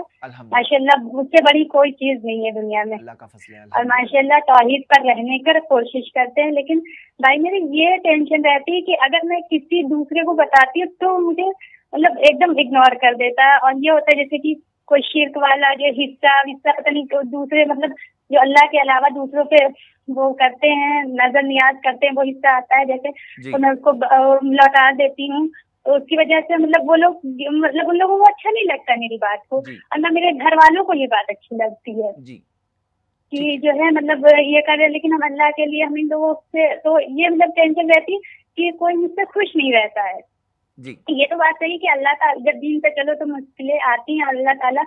Speaker 3: माशा उससे बड़ी कोई चीज नहीं है दुनिया में अल्लाह का फसले और माशा तोहिद पर रहने कर कोशिश करते हैं लेकिन भाई मेरी ये टेंशन रहती है कि अगर मैं किसी दूसरे को बताती हूँ तो मुझे मतलब एकदम इग्नोर कर देता है और ये होता है जैसे की कोई शिरक वाला जो हिस्सा विस्सा पता नहीं दूसरे मतलब जो अल्लाह के अलावा दूसरों पे वो करते हैं नजर नियाज करते हैं वो हिस्सा आता है जैसे तो मैं उसको लौटा देती हूँ तो उसकी वजह से मतलब वो लोग मतलब उन लोगों को अच्छा नहीं लगता मेरी बात को और ना मेरे घर वालों को ये बात अच्छी लगती है कि जो है मतलब ये कर रहे लेकिन हम अल्लाह के लिए हम इन लोगों से तो ये मतलब टेंशन रहती कि कोई मुझसे खुश नहीं रहता है जी ये तो बात सही कि अल्लाह ताला जब दिन पे चलो तो मुश्किलें आती हैं अल्लाह ताला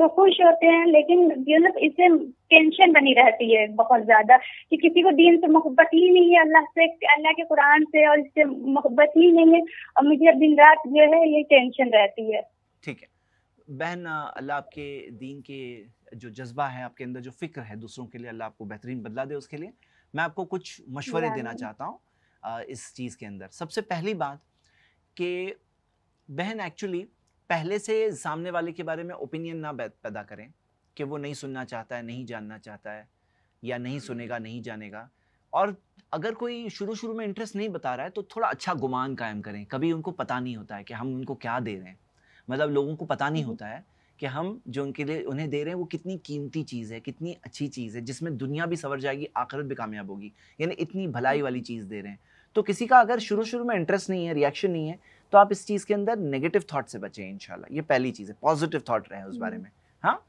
Speaker 3: तो खुश होते हैं लेकिन मतलब इससे टेंशन बनी रहती है बहुत ज्यादा कि किसी को दीन से मोहब्बत ही नहीं है अल्लाह से अल्लाह के कुरान से और इससे मोहब्बत ही नहीं है और मुझे दिन रात जो है ये टेंशन रहती है ठीक है
Speaker 1: बहन अल्लाह आपके दीन के जो जज्बा है आपके अंदर जो फिक्र है दूसरों के लिए अल्लाह आपको बेहतरीन बदला दे उसके लिए मैं आपको कुछ मशवरे देना चाहता हूँ इस चीज़ के अंदर सबसे पहली बात कि बहन एक्चुअली पहले से सामने वाले के बारे में ओपिनियन ना पैदा करें कि वो नहीं सुनना चाहता है नहीं जानना चाहता है या नहीं सुनेगा नहीं जानेगा और अगर कोई शुरू शुरू में इंटरेस्ट नहीं बता रहा है तो थोड़ा अच्छा गुमान कायम करें कभी उनको पता नहीं होता है कि हम उनको क्या दे रहे हैं मतलब लोगों को पता नहीं हम्म। होता है कि हम जो उनके लिए उन्हें दे रहे हैं वो कितनी कीमती चीज़ है कितनी अच्छी चीज़ है जिसमें दुनिया भी सवर जाएगी आखिरत भी कामयाब होगी यानी इतनी भलाई हम्म। वाली चीज़ दे रहे हैं तो किसी का अगर शुरू शुरू में इंटरेस्ट नहीं है रिएक्शन नहीं है तो आप इस चीज़ के अंदर नेगेटिव थाट से बचें इनशाला ये पहली चीज़ है पॉजिटिव थाट रहे उस बारे हम्म। में हाँ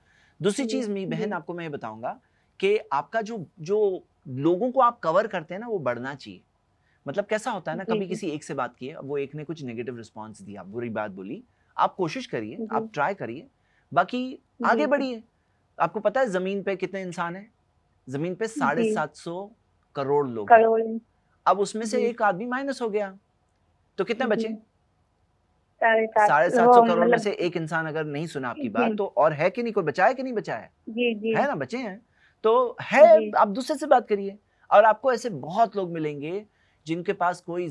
Speaker 1: दूसरी चीज़ मेरी बहन आपको मैं ये बताऊँगा कि आपका जो जो लोगों को आप कवर करते हैं ना वो बढ़ना चाहिए मतलब कैसा होता है ना कभी किसी एक से बात की है वो एक ने कुछ नेगेटिव रिस्पॉन्स दिया बुरी बात बोली आप कोशिश करिए आप ट्राई करिए बाकी आगे बढ़िए आपको पता है जमीन पे कितने इंसान हैं जमीन पे साढ़े सात सौ करोड़ लोग करोड़ अब उसमें से एक आदमी माइनस हो गया तो कितने बचे साढ़े सात सौ करोड़ में मतलब से एक इंसान अगर नहीं सुना आपकी बात तो और है कि नहीं कोई बचाया कि नहीं बचाया है ना बचे हैं तो है आप दूसरे से बात करिए और आपको ऐसे बहुत लोग मिलेंगे जिनके पास कोई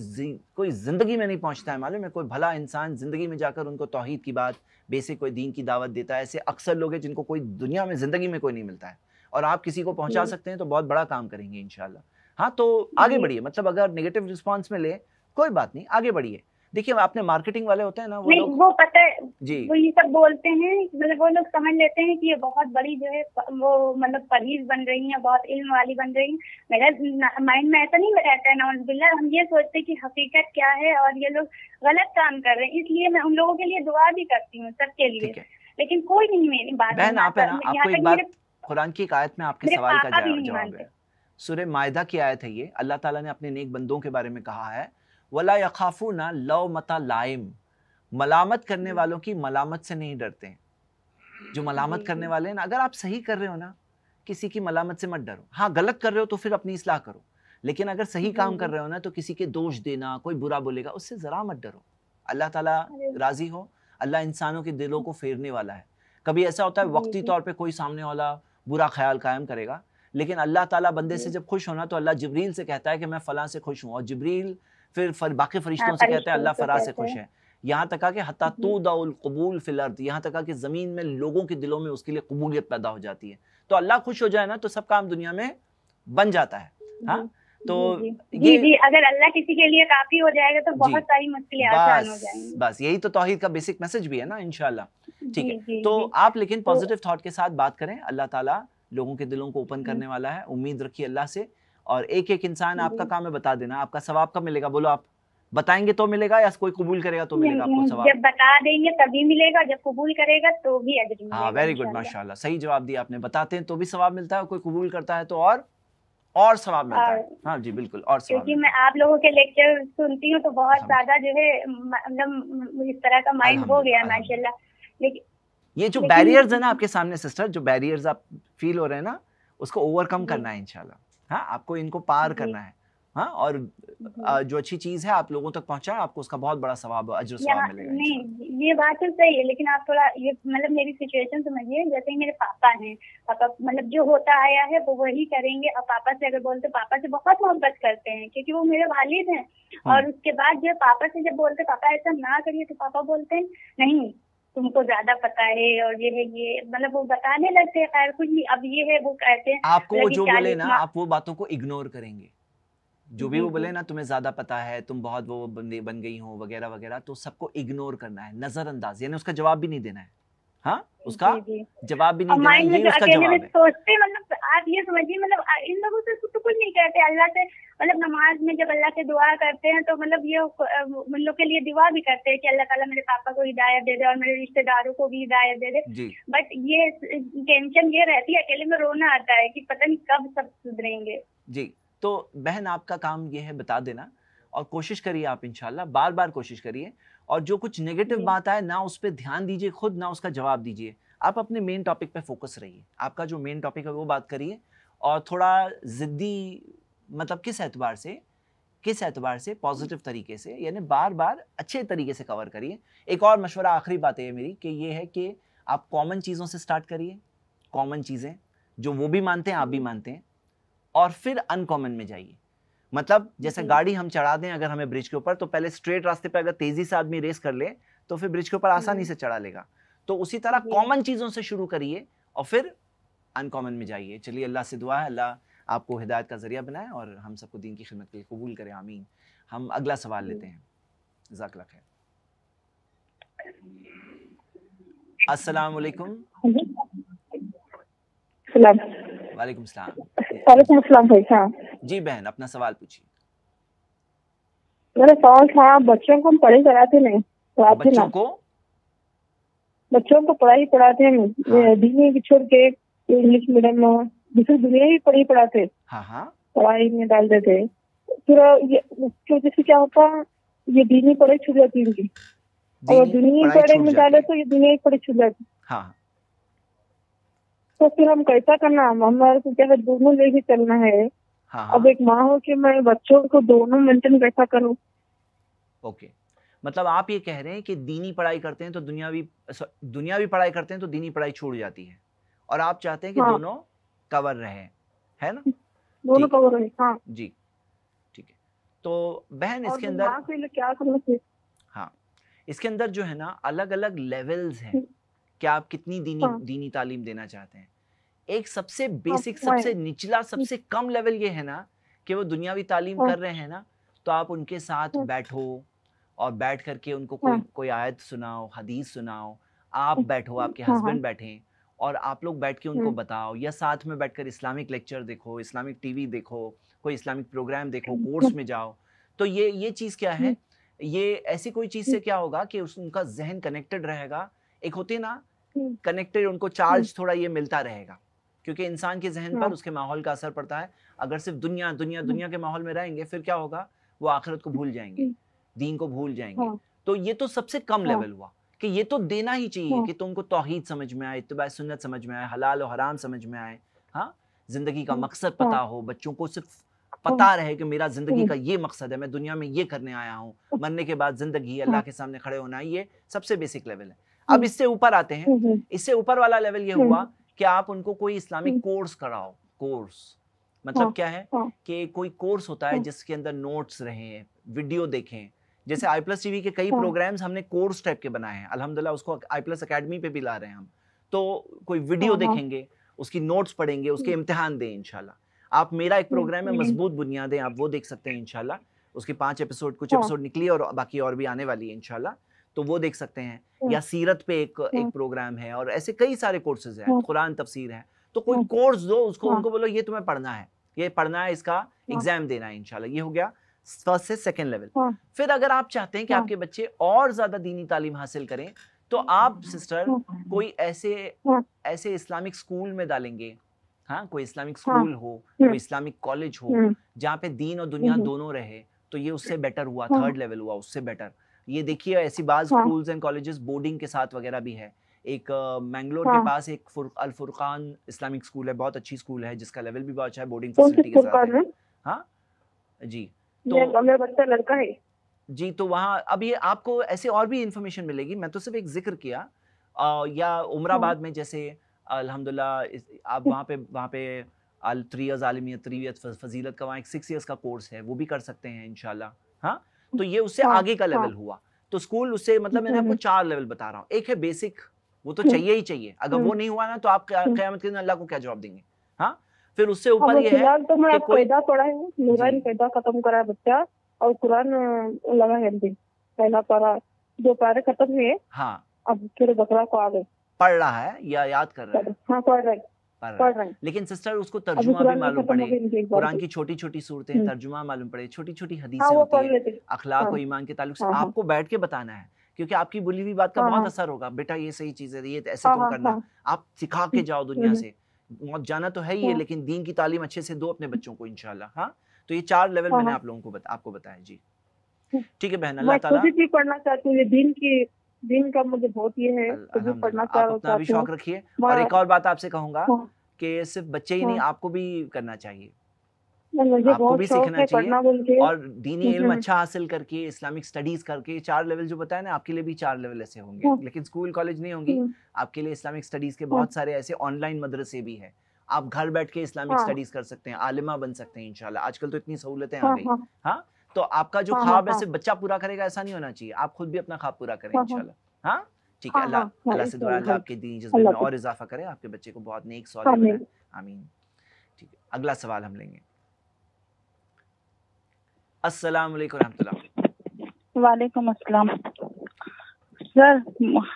Speaker 1: कोई जिंदगी में नहीं पहुंचता है मालूम है कोई भला इंसान जिंदगी में जाकर उनको तोहहीद की बात बेसिक कोई दीन की दावत देता है ऐसे अक्सर लोग हैं जिनको कोई दुनिया में जिंदगी में कोई नहीं मिलता है और आप किसी को पहुंचा सकते हैं तो बहुत बड़ा काम करेंगे इंशाल्लाह हाँ तो आगे हम्म। बढ़िए मतलब अगर नेगेटिव रिस्पॉन्स में ले कोई बात नहीं आगे बढ़िए देखिए आपने मार्केटिंग वाले होते हैं ना वो लोग वो पता है जी वो
Speaker 3: ये सब बोलते हैं मतलब वो लोग समझ लेते हैं कि ये बहुत बड़ी जो है वो मतलब परहेज बन रही है बहुत इल्म वाली बन रही है मेरा माइंड में ऐसा नहीं रहता है ना बिल्ला हम ये सोचते हैं कि हकीकत क्या है और ये लोग गलत काम कर रहे हैं इसलिए मैं उन लोगों के लिए दुआ भी करती हूँ सबके लिए लेकिन कोई नहीं मेरी बात है
Speaker 1: कुरान की आयत में आपके सवाल का जवाब है सुर मायदा की आयत है ये अल्लाह ताला ने अपने नेक बंदों के बारे में कहा है वला ना लव मता लाइम मलामत करने वालों की मलामत से नहीं डरते हैं जो मलामत करने वाले हैं ना अगर आप सही कर रहे हो ना किसी की मलामत से मत डरो हाँ गलत कर रहे हो तो फिर अपनी इसलाह करो लेकिन अगर सही काम कर रहे हो ना तो किसी के दोष देना कोई बुरा बोलेगा उससे ज़रा मत डरो अल्लाह ताला राज़ी हो अल्लाह इंसानों के दिलों को फेरने वाला है कभी ऐसा होता है वक्ती तौर पर कोई सामने वाला बुरा ख्याल कायम करेगा लेकिन अल्लाह ताला बंदे से जब खुश होना तो अल्लाह जबरील से कहता है कि मैं फला से खुश हूँ और जबरील फिर फर, बाकी हाँ, फरिश्तों से कहता है अल्लाह फरा से खुश है यहाँ तक कि हता तो दाउलकबूल फिलर्द यहाँ तक कि ज़मीन में लोगों के दिलों में उसके लिए कबूलियत पैदा हो जाती है तो अल्लाह खुश हो जाए ना तो सब काम दुनिया में बन जाता है हाँ तो जी,
Speaker 3: जी, अगर अल्लाह किसी के लिए काफी हो जाएगा तो बहुत सारी मुश्किलें आसान हो जाएंगी
Speaker 1: बस यही तो तौहीद का बेसिक मैसेज भी है ना इंशाल्लाह ठीक है तो आप लेकिन पॉजिटिव तो थॉट के साथ बात करें अल्लाह ताला लोगों के दिलों को ओपन हम्म। करने वाला है उम्मीद रखिए अल्लाह से और एक एक इंसान हम्म। आपका काम है बता देना आपका सवाब कब मिलेगा बोलो आप बताएंगे तो मिलेगा या कोई कबूल करेगा तो मिलेगा आपको हम्म, सवाब जब
Speaker 3: बता देंगे तभी मिलेगा जब कबूल करेगा तो भी अजर हाँ वेरी गुड
Speaker 1: माशाल्लाह सही जवाब दिया आपने बताते हैं तो भी सवाब मिलता है कोई कबूल करता है तो और और सवाब मिलता है हाँ जी बिल्कुल और क्योंकि मैं
Speaker 3: आप लोगों के लेक्चर सुनती हूँ तो बहुत हाँ ज्यादा जो है मतलब इस तरह का माइंड हो गया माशाल्लाह लेकिन
Speaker 1: ये जो बैरियर्स है ना आपके सामने सिस्टर जो बैरियर्स आप फील हो रहे हैं ना उसको ओवरकम करना है इनशाला हाँ आपको इनको पार करना है हाँ और जो अच्छी चीज है आप लोगों तक पहुंचा आपको उसका बहुत बड़ा सवाब अजर सवाब मिलेगा
Speaker 3: नहीं ये बात तो सही है लेकिन आप थोड़ा ये मतलब मेरी सिचुएशन समझिए जैसे मेरे पापा हैं पापा मतलब जो होता आया है वो वही करेंगे और पापा से अगर बोलते पापा से बहुत मोहब्बत करते हैं क्योंकि वो मेरे वालिद हैं हाँ। और उसके बाद जो पापा से जब बोलते पापा ऐसा ना करिए तो पापा बोलते हैं नहीं तुमको ज्यादा पता है और ये है ये मतलब वो बताने लगते हैं खैर कुछ नहीं अब ये है वो कहते हैं आपको जो बोले ना आप
Speaker 1: वो बातों को इग्नोर करेंगे जो भी वो बोले ना तुम्हें ज्यादा पता है तुम बहुत वो बन गई हो वगैरह वगैरह तो सबको इग्नोर करना है नजरअंदाज यानी उसका जवाब भी नहीं देना है हाँ उसका जवाब भी नहीं देना ये उसका जवाब है
Speaker 3: सोचते मतलब आप ये समझिए मतलब इन लोगों से तो कुछ नहीं कहते अल्लाह से मतलब नमाज में जब अल्लाह से दुआ करते हैं तो मतलब ये उन लोग के लिए दुआ भी करते हैं कि अल्लाह ताला मेरे पापा को हिदायत दे दे और मेरे रिश्तेदारों को भी हिदायत दे दे बट ये टेंशन ये रहती है अकेले में रोना आता है की पता नहीं कब सब सुधरेंगे
Speaker 1: जी तो बहन आपका काम ये है बता देना और कोशिश करिए आप इनशाला बार बार कोशिश करिए और जो कुछ नेगेटिव बात आए ना उस पर ध्यान दीजिए खुद ना उसका जवाब दीजिए आप अपने मेन टॉपिक पे फोकस रहिए आपका जो मेन टॉपिक है वो बात करिए और थोड़ा ज़िद्दी मतलब किस एतबार से किस एतबार से पॉजिटिव तरीके से यानी बार बार अच्छे तरीके से कवर करिए एक और मशवरा आखिरी बात है मेरी कि ये है कि आप कॉमन चीज़ों से स्टार्ट करिए कॉमन चीज़ें जो वो भी मानते हैं आप भी मानते हैं और फिर अनकॉमन में जाइए मतलब जैसे गाड़ी हम चढ़ा दें अगर हमें ब्रिज के ऊपर तो पहले स्ट्रेट रास्ते पे अगर तेजी से आदमी रेस कर ले तो फिर ब्रिज के ऊपर आसानी हम्म। से चढ़ा लेगा तो उसी तरह कॉमन चीज़ों से शुरू करिए और फिर अनकॉमन में जाइए चलिए अल्लाह से दुआ है अल्लाह आपको हिदायत का जरिया बनाए और हम सबको दीन की खिदमत के लिए कबूल करें आमीन हम अगला सवाल लेते हैं जकला खैर हाँ अस्सलाम वालेकुम वालेकुम सलाम भाई साहब जी बहन अपना सवाल पूछिए
Speaker 4: मेरा सवाल था बच्चों को हम पढ़े कराते नहीं पढ़ाते ना को बच्चों को पढ़ाई पढ़ाते हैं धीमे हाँ। की छोड़ के इंग्लिश मीडियम में दूसरी दुनिया ही पढ़ी पढ़ाते हाँ, हाँ। पढ़ाई में डाल देते फिर उसकी वजह से क्या होता ये दीनी पढ़ाई छुट जाती इनकी और दुनिया पढ़े में डाले तो ये दुनिया ही पढ़ी छुट जाती हाँ तो फिर हम कैसा करना हमारे को क्या है दोनों ही चलना है हाँ, अब हाँ। एक माँ हो कि मैं बच्चों को दोनों मेंटेन कैसा करूँ
Speaker 1: ओके मतलब आप ये कह रहे हैं कि दीनी पढ़ाई करते हैं तो दुनिया दुनियावी पढ़ाई करते हैं तो दीनी पढ़ाई छूट जाती है और आप चाहते हैं कि हाँ। दोनों कवर रहे है ना
Speaker 4: दोनों कवर रहे हाँ।
Speaker 1: जी ठीक है तो बहन इसके अंदर
Speaker 4: क्या करना
Speaker 1: हाँ इसके अंदर जो है ना अलग अलग लेवल्स हैं हम्म। कि आप कितनी दीनी हाँ। दीनी तालीम देना चाहते हैं एक सबसे बेसिक सबसे निचला सबसे कम लेवल ये है ना कि वो दुनियावी तालीम कर रहे हैं ना तो आप उनके साथ बैठो और बैठ करके उनको कोई कोई आयत सुनाओ हदीस सुनाओ आप बैठो आपके हस्बैंड हाँ, हाँ. बैठे और आप लोग बैठ के उनको बताओ या साथ में बैठकर इस्लामिक लेक्चर देखो इस्लामिक टीवी देखो कोई इस्लामिक प्रोग्राम देखो कोर्स में जाओ तो ये ये चीज़ क्या है ये ऐसी कोई चीज़ से क्या होगा कि उस उनका जहन कनेक्टेड रहेगा एक होते ना कनेक्टेड उनको चार्ज थोड़ा ये मिलता रहेगा क्योंकि इंसान के जहन पर हाँ। उसके माहौल का असर पड़ता है अगर सिर्फ दुनिया दुनिया हाँ। दुनिया के माहौल में रहेंगे फिर क्या होगा वो आखिरत को भूल जाएंगे दीन को भूल जाएंगे हाँ। तो ये तो सबसे कम लेवल हुआ कि ये तो देना ही चाहिए कि तुमको तोहहीद समझ में आए इतबा सुन्नत समझ में आए हलाल और हराम समझ में आए हाँ ज़िंदगी का मकसद पता हो बच्चों को सिर्फ पता रहे कि मेरा ज़िंदगी का ये मकसद है मैं दुनिया में ये करने आया हूँ मरने के बाद ज़िंदगी अल्लाह के सामने खड़े होना ये सबसे बेसिक लेवल है अब इससे ऊपर आते हैं इससे ऊपर वाला लेवल ये हुआ कि आप उनको कोई इस्लामिक हम्म। कोर्स कराओ कोर्स मतलब हाँ, क्या है हाँ, कि कोई कोर्स होता है हाँ। जिसके अंदर नोट्स रहे वीडियो देखें जैसे आई प्लस टीवी के कई हाँ। प्रोग्राम्स हमने कोर्स टाइप के बनाए हैं अलहमदिल्ला उसको आई प्लस अकेडमी पे भी ला रहे हैं हम तो कोई वीडियो हाँ, देखेंगे उसकी नोट्स पढ़ेंगे उसके हम्म। इम्तिहान दें इनशाला आप मेरा एक हम्म, प्रोग्राम है मजबूत बुनियादें आप वो देख सकते हैं इनशाला उसके पाँच एपिसोड कुछ एपिसोड निकली और बाकी और भी आने वाली है इनशाला तो वो देख सकते हैं हाँ। या सीरत पे एक एक हाँ। प्रोग्राम है और ऐसे कई सारे कोर्सेज हैं हाँ। कुरान तफसीर है तो कोई कोर्स दो उसको उनको बोलो ये तुम्हें पढ़ना है ये पढ़ना है इसका एग्जाम देना है इनशाला ये हो गया फर्स्ट से सेकेंड लेवल फिर अगर आप चाहते हैं कि आपके बच्चे और ज्यादा दीनी तालीम हासिल करें तो आप सिस्टर कोई ऐसे ऐसे इस्लामिक स्कूल में डालेंगे हाँ कोई इस्लामिक स्कूल हो कोई इस्लामिक कॉलेज हो जहाँ पे दीन और दुनिया दोनों रहे तो ये उससे बेटर हुआ थर्ड लेवल हुआ उससे बेटर ये देखिए ऐसी बाज हाँ। स्कूल्स एंड कॉलेजेस बोर्डिंग के साथ वगैरह भी है एक मैंगलोर uh, के हाँ। पास एक फुर, अल फुरकान इस्लामिक स्कूल है बहुत अच्छी स्कूल है जिसका लेवल भी बहुत अच्छा है बोर्डिंग फैसिलिटी के साथ है हाँ जी तो
Speaker 4: बच्चा लड़का है
Speaker 1: जी तो वहाँ अब ये आपको ऐसे और भी इंफॉर्मेशन मिलेगी मैं तो सिर्फ एक जिक्र किया आ, या उमराबाद हाँ। में जैसे अल्हम्दुलिल्लाह आप वहाँ पे वहाँ पे थ्री ईयर्स आलमियत थ्री ईयर फजीलत का वहाँ एक सिक्स ईयर्स का कोर्स है वो भी कर सकते हैं इनशाला हाँ तो ये उससे हाँ, आगे का लेवल हाँ। हुआ तो स्कूल उससे मतलब मैंने हम्म, आपको हम्म। चार लेवल बता रहा हूँ एक है बेसिक वो तो हम्म। चाहिए ही चाहिए अगर वो नहीं हुआ ना तो आप कयामत के दिन अल्लाह को क्या जवाब देंगे हाँ फिर उससे हाँ, ऊपर ये है तो मैं पैदा
Speaker 4: पढ़ा हूँ पैदा खत्म करा बच्चा और कुरान लगा है पहला पारा जो पारे खत्म हुए हाँ अब फिर बकरा को आ गए
Speaker 1: पढ़ रहा है या याद कर रहा है हाँ पढ़ रहा है पढ़ रहे हैं लेकिन सिस्टर उसको तर्जुमा भी मालूम पड़े कुरान की छोटी छोटी सूरतें हम्म। तर्जुमा मालूम पड़े छोटी छोटी हदीसें हाँ, होती है अखलाक और हाँ। ईमान के तालुक से हाँ, आपको बैठ के बताना है क्योंकि आपकी बोली हुई बात का बहुत असर होगा बेटा ये सही चीज है ये ऐसे तुम करना आप सिखा के जाओ दुनिया हम्म, हम्म। से मौत जाना तो है ही है लेकिन दीन की तालीम अच्छे से दो अपने बच्चों को इनशाला हाँ तो ये चार लेवल मैंने आप लोगों को बता, आपको बताया जी ठीक है बहन अल्लाह ताला
Speaker 4: पढ़ना चाहती हूँ दीन की दिन का मुझे बहुत ये है तो पढ़ना आप अपना भी शौक
Speaker 1: रखिए और एक और बात आपसे कहूंगा हाँ। कि सिर्फ बच्चे ही हाँ। नहीं आपको भी करना चाहिए
Speaker 4: आपको भी सीखना चाहिए
Speaker 1: और दीनी हम्म, इल्म हम्म। अच्छा हासिल करके इस्लामिक स्टडीज करके चार लेवल जो बताया ना आपके लिए भी चार लेवल ऐसे होंगे हाँ। लेकिन स्कूल कॉलेज नहीं होंगी हम्म। आपके लिए इस्लामिक स्टडीज के बहुत सारे ऐसे ऑनलाइन मदरसे भी हैं आप घर बैठ के इस्लामिक स्टडीज कर सकते हैं आलिमा बन सकते हैं इंशाल्लाह आजकल तो इतनी सहूलतें आ गई हाँ तो आपका जो हाँ, हाँ, ख्वाब है ऐसे हाँ। बच्चा पूरा करेगा ऐसा नहीं होना चाहिए आप खुद भी अपना ख्वाब पूरा करें इनशाला हाँ ठीक है अल्लाह अल्लाह से दुआ आपके दिन जज्बे में और इजाफा करें आपके बच्चे को बहुत नेक सौले बनाए आमीन ठीक है अगला सवाल हम लेंगे अस्सलाम वालेकुम रहमतुल्लाह
Speaker 4: वालेकुम अस्सलाम सर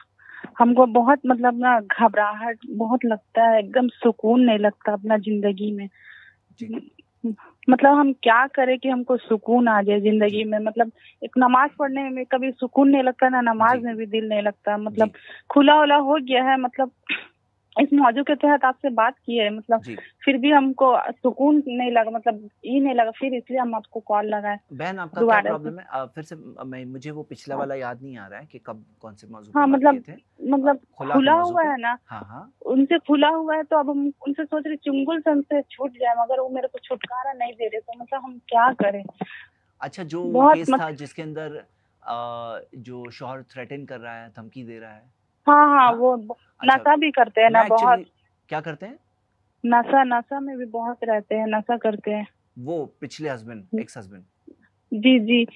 Speaker 4: हमको बहुत मतलब ना घबराहट बहुत लगता है एकदम सुकून नहीं लगता अपना जिंदगी में मतलब हम क्या करें कि हमको सुकून आ जाए जिंदगी में मतलब एक नमाज पढ़ने में कभी सुकून नहीं लगता ना नमाज में भी दिल नहीं लगता मतलब खुला उला हो गया है मतलब इस मौजू के तहत आपसे बात की है मतलब फिर भी हमको सुकून नहीं लगा मतलब ये नहीं लगा फिर इसलिए हम आपको कॉल लगाए
Speaker 1: बहन आपका क्या प्रॉब्लम है आ, फिर से मैं मुझे वो पिछला हाँ। वाला याद नहीं आ रहा है कि कब कौन से मौजूद हाँ मतलब
Speaker 4: मतलब खुला, खुला हुआ है ना हाँ हाँ उनसे खुला हुआ है तो अब हम उनसे सोच रहे चुंगुल से छूट जाए मगर वो मेरे को छुटकारा नहीं दे रहे तो मतलब हम क्या करें
Speaker 1: अच्छा जो केस था जिसके अंदर जो शोहर थ्रेटन कर रहा है धमकी दे रहा है
Speaker 4: हाँ हाँ वो हाँ। अच्छा, नशा भी करते हैं ना बहुत क्या करते हैं नशा नशा में भी बहुत रहते हैं नशा करते हैं
Speaker 1: वो पिछले हस्बैंड एक्स हस्बैंड जी जी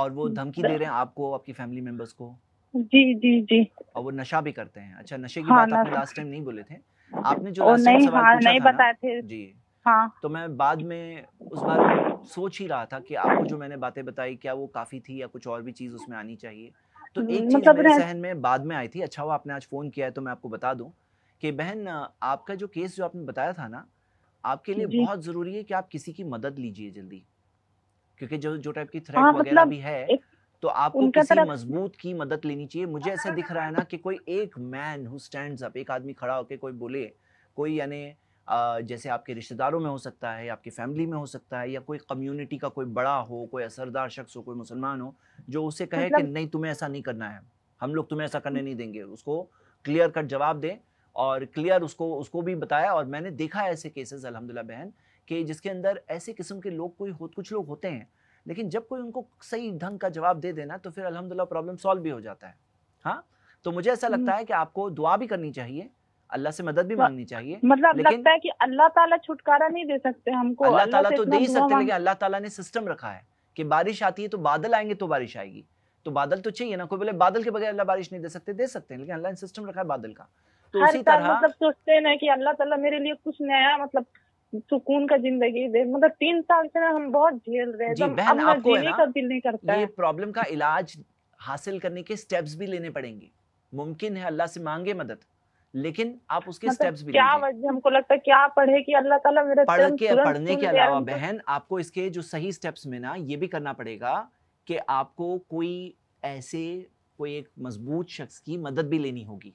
Speaker 1: और वो धमकी दे रहे हैं आपको आपकी फैमिली मेंबर्स को जी जी जी और वो नशा भी करते हैं अच्छा नशे की हाँ, बात आपने लास्ट टाइम नहीं बोले थे आपने जो नहीं, सवाल हाँ, पूछा नहीं था बताए थे जी हाँ तो मैं बाद में उस बारे में सोच ही रहा था कि आपको जो मैंने बातें बताई क्या वो काफी थी या कुछ और भी चीज उसमें आनी चाहिए तो एक चीज मतलब मेरे जहन में बाद में आई थी अच्छा वो आपने आज फोन किया है तो मैं आपको बता दूं कि बहन आपका जो केस जो आपने बताया था ना आपके लिए बहुत जरूरी है कि आप किसी की मदद लीजिए जल्दी क्योंकि जो जो टाइप की थ्रेट हाँ, वगैरह मतलब भी है तो आपको किसी मजबूत की मदद लेनी चाहिए मुझे ऐसा दिख रहा है ना कि कोई एक मैन हु स्टैंड्स अप एक आदमी खड़ा होकर कोई बोले कोई यानी जैसे आपके रिश्तेदारों में हो सकता है आपकी फैमिली में हो सकता है या कोई कम्युनिटी का कोई बड़ा हो कोई असरदार शख्स हो कोई मुसलमान हो जो उसे कहे मतलब... कि नहीं तुम्हें ऐसा नहीं करना है हम लोग तुम्हें ऐसा करने नहीं देंगे उसको क्लियर कट जवाब दें और क्लियर उसको उसको भी बताया और मैंने देखा ऐसे केसेस अलहमदिल्ला बहन कि जिसके अंदर ऐसे किस्म के लोग कोई हो कुछ लोग होते हैं लेकिन जब कोई उनको सही ढंग का जवाब दे देना तो फिर अलहमदिल्ला प्रॉब्लम सॉल्व भी हो जाता है हाँ तो मुझे ऐसा लगता है कि आपको दुआ भी करनी चाहिए अल्लाह से मदद भी मांगनी चाहिए मतलब लेकिन, लगता
Speaker 4: है कि अल्लाह ताला छुटकारा नहीं दे सकते हमको अल्लाह ताला तो दे ही सकते लेकिन
Speaker 1: अल्लाह ताला ने सिस्टम रखा है कि बारिश आती है तो बादल आएंगे तो बारिश आएगी तो बादल तो चाहिए ना कोई बोले बादल के बगैर अल्लाह बारिश नहीं दे सकते दे सकते हैं लेकिन अल्लाह ने सिस्टम रखा है बादल का तो उसी तरह मतलब सोचते हैं कि अल्लाह ताला मेरे लिए कुछ नया मतलब सुकून का जिंदगी दे मतलब तीन साल से ना हम बहुत
Speaker 4: झेल रहे हैं जी आपको का दिल नहीं करता ये
Speaker 1: प्रॉब्लम का इलाज हासिल करने के स्टेप्स भी लेने पड़ेंगे मुमकिन है अल्लाह से मांगे मदद लेकिन आप उसके मतलब स्टेप्स भी क्या
Speaker 4: वजह हमको लगता है क्या पढ़े कि अल्लाह ताला मेरा पढ़ के पढ़ने के अलावा बहन
Speaker 1: आपको इसके जो सही स्टेप्स में ना ये भी करना पड़ेगा कि आपको कोई ऐसे कोई एक मजबूत शख्स की मदद भी लेनी होगी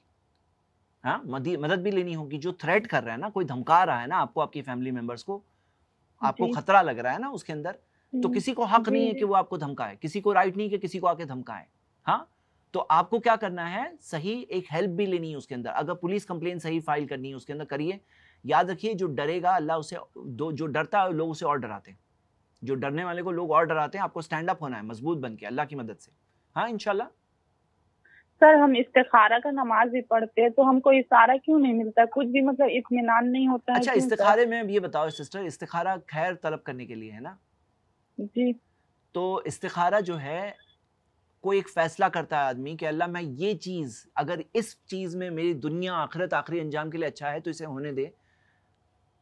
Speaker 1: हाँ मदद भी लेनी होगी जो थ्रेट कर रहा है ना कोई धमका रहा है ना आपको आपकी फैमिली मेंबर्स को आपको खतरा लग रहा है ना उसके अंदर तो हम्म, किसी को हक नहीं है कि वो आपको धमकाए किसी को राइट नहीं कि किसी को आके धमकाए हाँ तो आपको क्या करना है सही एक हेल्प भी लेनी है उसके अंदर अगर पुलिस कंप्लेन सही फाइल करनी है उसके अंदर करिए याद रखिए जो डरेगा अल्लाह उसे दो जो डरता है लोग उसे और डराते हैं जो डरने वाले को लोग और डराते हैं आपको स्टैंड अप होना है मजबूत बन के अल्लाह की मदद से हाँ इनशाला
Speaker 4: सर हम इस्तारा का नमाज भी पढ़ते हैं तो हमको इशारा क्यों नहीं मिलता कुछ भी मतलब इतमान नहीं होता अच्छा इस्तारे
Speaker 1: में ये बताओ सिस्टर इस्तारा खैर तलब करने के लिए है ना जी तो इस्तारा जो है कोई एक फ़ैसला करता है आदमी कि अल्लाह मैं ये चीज़ अगर इस चीज़ में मेरी दुनिया आखिरत आखिरी अंजाम के लिए अच्छा है तो इसे होने दे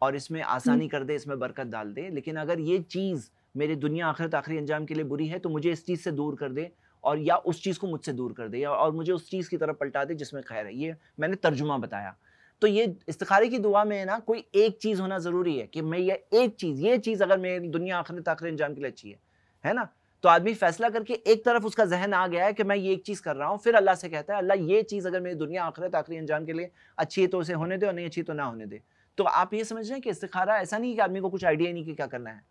Speaker 1: और इसमें आसानी हम्म। कर दे इसमें बरकत डाल दे लेकिन अगर ये चीज़ मेरी दुनिया आखिरत आखिरी अंजाम के लिए बुरी है तो मुझे इस चीज़ से दूर कर दे और या उस चीज़ को मुझसे दूर कर दे या और मुझे उस चीज़ की तरफ पलटा दे जिसमें खैर है ये मैंने तर्जुमा बताया तो ये इस्तारे की दुआ में है ना कोई एक चीज़ होना ज़रूरी है कि मैं ये एक चीज़ ये चीज़ अगर मेरी दुनिया आखिरत आखिरी अंजाम के लिए अच्छी है है ना तो आदमी फैसला करके एक तरफ उसका जहन आ गया है कि मैं ये एक चीज़ कर रहा हूँ फिर अल्लाह से कहता है अल्लाह ये चीज़ अगर मेरी दुनिया आखिरत आखिरी अंजाम के लिए अच्छी है तो उसे होने दे और नहीं अच्छी तो ना होने दे तो आप ये समझ रहे हैं कि इस्तारा ऐसा नहीं कि आदमी को कुछ आइडिया नहीं कि क्या करना है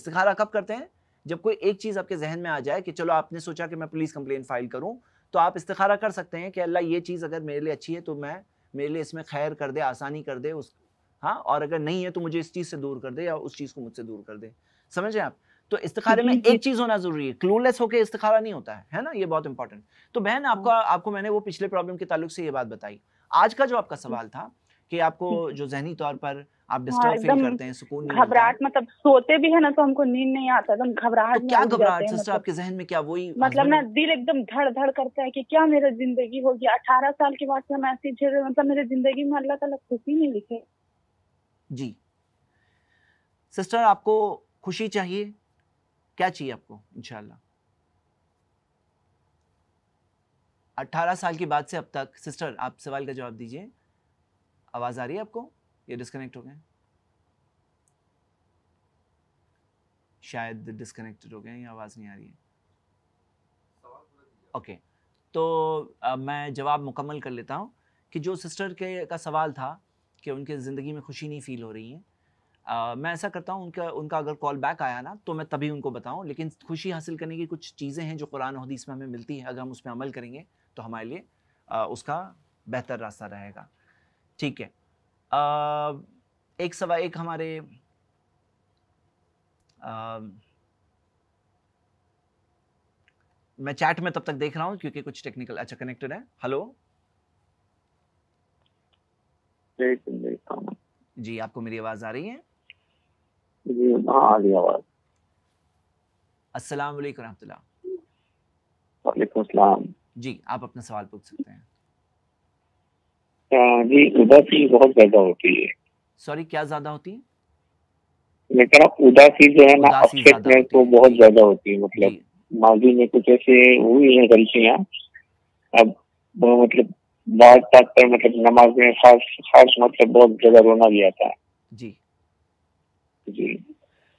Speaker 1: इस्तारा कब करते हैं जब कोई एक चीज़ आपके जहन में आ जाए कि चलो आपने सोचा कि मैं पुलिस कंप्लेन फाइल करूँ तो आप इस्तारा कर सकते हैं कि अल्लाह ये चीज़ अगर मेरे लिए अच्छी है तो मैं मेरे लिए इसमें खैर कर दे आसानी कर दे उस हाँ और अगर नहीं है तो मुझे इस चीज़ से दूर कर दे या उस चीज़ को मुझसे दूर कर दे समझ हैं आप तो इस्तारे में एक चीज होना जरूरी है क्लूलेस होकर इस्तारा नहीं होता है है ना ये बहुत इंपॉर्टेंट तो बहन आपको हाँ। आपको मैंने वो पिछले प्रॉब्लम के ताल्लुक से ये बात बताई आज का जो आपका सवाल था कि आपको जो जहनी तौर पर आप डिस्टर्ब हाँ, फील करते हैं सुकून नहीं
Speaker 4: घबराहट मतलब सोते भी है ना तो हमको नींद नहीं आता एकदम घबराहट तो क्या घबराहट सिस्टर मतलब, आपके जहन
Speaker 1: में क्या वही मतलब ना
Speaker 4: दिल एकदम धड़ धड़ करता है कि क्या मेरा जिंदगी होगी अठारह साल के बाद हम ऐसी झेल मतलब मेरे जिंदगी में अल्लाह तला खुशी नहीं लिखे
Speaker 1: जी सिस्टर आपको खुशी चाहिए क्या चाहिए आपको इनशाला अट्ठारह साल की बात से अब तक सिस्टर आप सवाल का जवाब दीजिए आवाज़ आ रही है आपको ये डिस्कनेक्ट हो गए शायद डिस्कनेक्टेड हो गए या आवाज़ नहीं आ रही है ओके तो आ, मैं जवाब मुकम्मल कर लेता हूँ कि जो सिस्टर के का सवाल था कि उनके ज़िंदगी में खुशी नहीं फील हो रही है Uh, मैं ऐसा करता हूँ उनका उनका अगर कॉल बैक आया ना तो मैं तभी उनको बताऊँ लेकिन खुशी हासिल करने की कुछ चीज़ें हैं जो कुरान हदीस में हमें मिलती हैं अगर हम उस पर अमल करेंगे तो हमारे लिए uh, उसका बेहतर रास्ता रहेगा ठीक है uh, एक सवा एक हमारे मैं चैट में तब तक देख रहा हूँ क्योंकि कुछ टेक्निकल अच्छा कनेक्टेड है हेलो जी आपको मेरी आवाज़ आ रही है जी आप अपना सवाल पूछ सकते हैं
Speaker 2: जी उदासी बहुत ज्यादा होती है
Speaker 1: सॉरी क्या ज्यादा होती है
Speaker 2: मैं उदासी जो है ना अपसेट में तो बहुत ज्यादा होती है मतलब माजी में कुछ ऐसे हुई है गलतियाँ अब वो मतलब बात बात पर मतलब नमाज में खास खास मतलब बहुत ज्यादा रोना भी था जी जी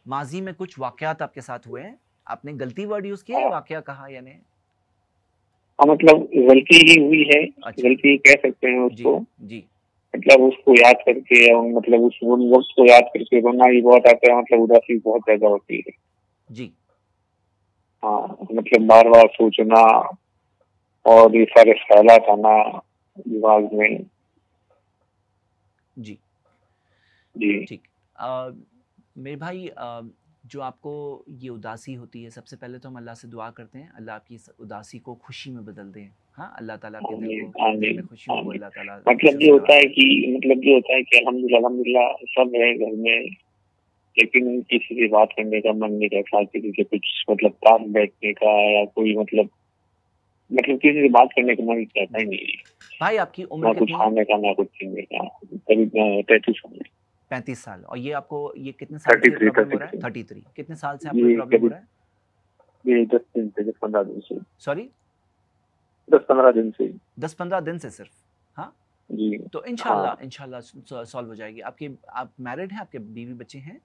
Speaker 1: माजी में कुछ वाकयात आपके साथ हुए आपने गलती वर्ड यूज किया हाँ। वाक्य कहा यानी
Speaker 2: हाँ, मतलब गलती ही हुई है अच्छा। गलती ही कह सकते हैं उसको जी, जी मतलब उसको याद करके और मतलब उस वक्त को याद करके रोना ही बहुत आता है मतलब उदासी बहुत ज्यादा होती है जी हाँ मतलब बार बार सोचना और ये सारे ख्याल आना दिमाग में जी जी ठीक
Speaker 1: मेरे भाई जो आपको ये उदासी होती है सबसे पहले तो हम अल्लाह से दुआ करते हैं अल्लाह आपकी इस उदासी को खुशी में बदल दें हाँ अल्लाह ताला के खुशी अल्लाह ताला मतलब ये होता
Speaker 2: है कि मतलब ये होता है कि अल्हम्दुलिल्लाह अल्हम्दुलिल्लाह सब है घर में लेकिन किसी से बात करने का मन नहीं करता किसी से कुछ मतलब काम बैठने का या कोई मतलब मतलब किसी से बात करने का मन करता ही नहीं
Speaker 1: भाई आपकी उम्र ना कुछ खाने का ना
Speaker 2: कुछ पीने का तभी पैंतीस
Speaker 1: पैंतीस साल और ये आपको ये कितने साल से प्रॉब्लम हो रहा है थर्टी थ्री कितने साल से आपको प्रॉब्लम हो रहा है ये दस दिन से दस पंद्रह दिन से सॉरी दस पंद्रह दिन से दस पंद्रह दिन से सिर्फ हाँ
Speaker 3: जी तो इनशाला हाँ।
Speaker 1: इनशाला सॉल्व हो जाएगी आपके आप मैरिड हैं आपके बीवी बच्चे हैं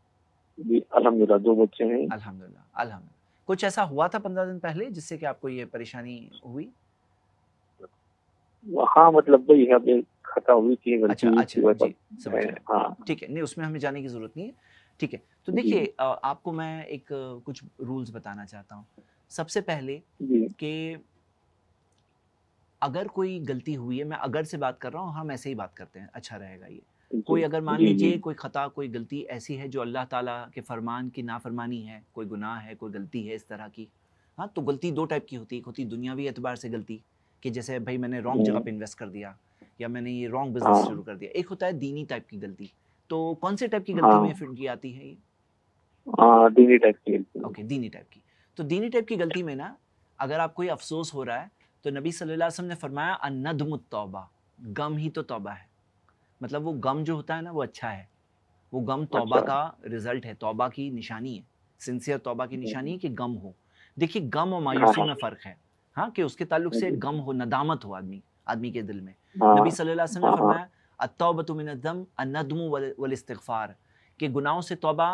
Speaker 1: जी अल्हम्दुलिल्लाह दो बच्चे हैं अल्हम्दुलिल्लाह अल्हम्दुलिल्लाह कुछ ऐसा हुआ था पंद्रह दिन पहले जिससे कि आपको ये परेशानी हुई
Speaker 2: हाँ मतलब वही है अभी खता हुई थी अच्छा अच्छा जी समझ हाँ
Speaker 1: ठीक है नहीं उसमें हमें जाने की जरूरत नहीं है ठीक है तो देखिए आपको मैं एक कुछ रूल्स बताना चाहता हूँ सबसे पहले कि अगर कोई गलती हुई है मैं अगर से बात कर रहा हूँ हम ऐसे ही बात करते हैं अच्छा रहेगा ये कोई अगर मान लीजिए कोई खता कोई गलती ऐसी है जो अल्लाह ताला के फरमान की नाफरमानी है कोई गुनाह है कोई गलती है इस तरह की हाँ तो गलती दो टाइप की होती है एक होती दुनियावी एतबार से गलती कि जैसे भाई मैंने रॉन्ग जगह हम्म। पे इन्वेस्ट कर दिया या मैंने ये रॉन्ग बिजनेस हाँ। शुरू कर दिया एक होता है दीनी टाइप की गलती तो कौन से टाइप की गलती हाँ। में फिर की आती है ये हाँ, दीनी टाइप की ओके दीनी टाइप की तो दीनी टाइप की गलती में ना अगर आपको ये अफसोस हो रहा है तो नबी सल्लल्लाहु अलैहि वसल्लम ने फरमाया अनदम तौबा गम ही तो तौबा है मतलब वो गम जो होता है ना वो अच्छा है वो गम तौबा अच्छा। का रिजल्ट है तौबा की निशानी है सिंसियर तौबा की हम्म। निशानी है कि गम हो देखिए गम और मायूसी में फ़र्क है हाँ कि उसके ताल्लुक से हाँ गम हो नदामत हो आदमी आदमी के दिल में हाँ। नबी सल्लल्लाहु अलैहि हाँ, वसल्लम ने फरमाया अत्तौबतु मिन अदम अनदमु वल इस्तिगफार कि गुनाहों से तौबा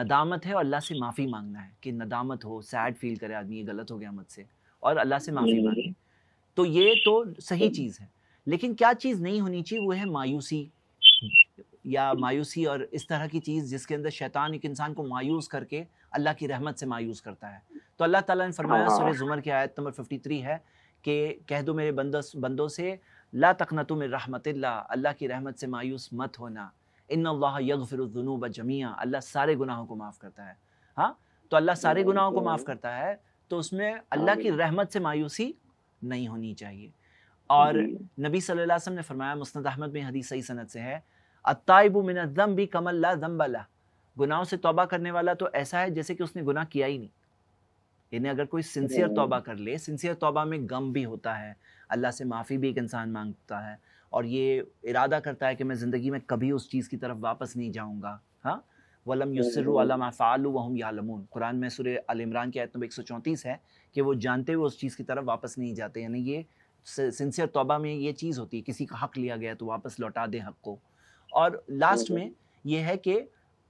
Speaker 1: नदामत है और अल्लाह से माफ़ी मांगना है कि नदामत हो सैड फील करे आदमी ये गलत हो गया मुझसे और अल्लाह से माफ़ी मांगे तो ये तो सही चीज़ है लेकिन क्या चीज़ नहीं होनी चाहिए वो है मायूसी या मायूसी और इस तरह की चीज़ जिसके अंदर शैतान एक इंसान को मायूस करके अल्लाह की रहमत से मायूस करता है तो अल्लाह ताला ने फरमाया हाँ। सूरह जुमर की आयत नंबर 53 है कि कह दो मेरे बंदों बंदों से ला तकना तुम रहमत अल्लाह की रहमत से मायूस मत होना इन अल्लाह यगफिरुजुनूब जमिया अल्लाह सारे गुनाहों को माफ़ करता है हाँ तो अल्लाह सारे गुनाहों को माफ़ करता है तो उसमें अल्लाह की रहमत से मायूसी नहीं होनी चाहिए और नबी सल्लल्लाहु अलैहि वसल्लम ने फरमाया मुस्नद अहमद में हदीस सही सनत से है अत्ताइबु मिन ज़म्बि कमल ला ज़म्बला गुनाहों से तौबा करने वाला तो ऐसा है जैसे कि उसने गुनाह किया ही नहीं यानी अगर कोई सिंसियर हम्म। तौबा कर ले सिंसियर तौबा में गम भी होता है अल्लाह से माफ़ी भी एक इंसान मांगता है और ये इरादा करता है कि मैं ज़िंदगी में कभी उस चीज़ की तरफ वापस नहीं जाऊँगा हाँ वलम युसर फ़ालू वहम यालमून कुरान में सुर अलमरान की आयत नंबर एक सौ चौंतीस है कि वो जानते हुए उस चीज़ की तरफ वापस नहीं जाते यानी ये सिंसियर तौबा में ये चीज़ होती है किसी का हक़ लिया गया तो वापस लौटा दें हक़ को और लास्ट हम्म। में ये है कि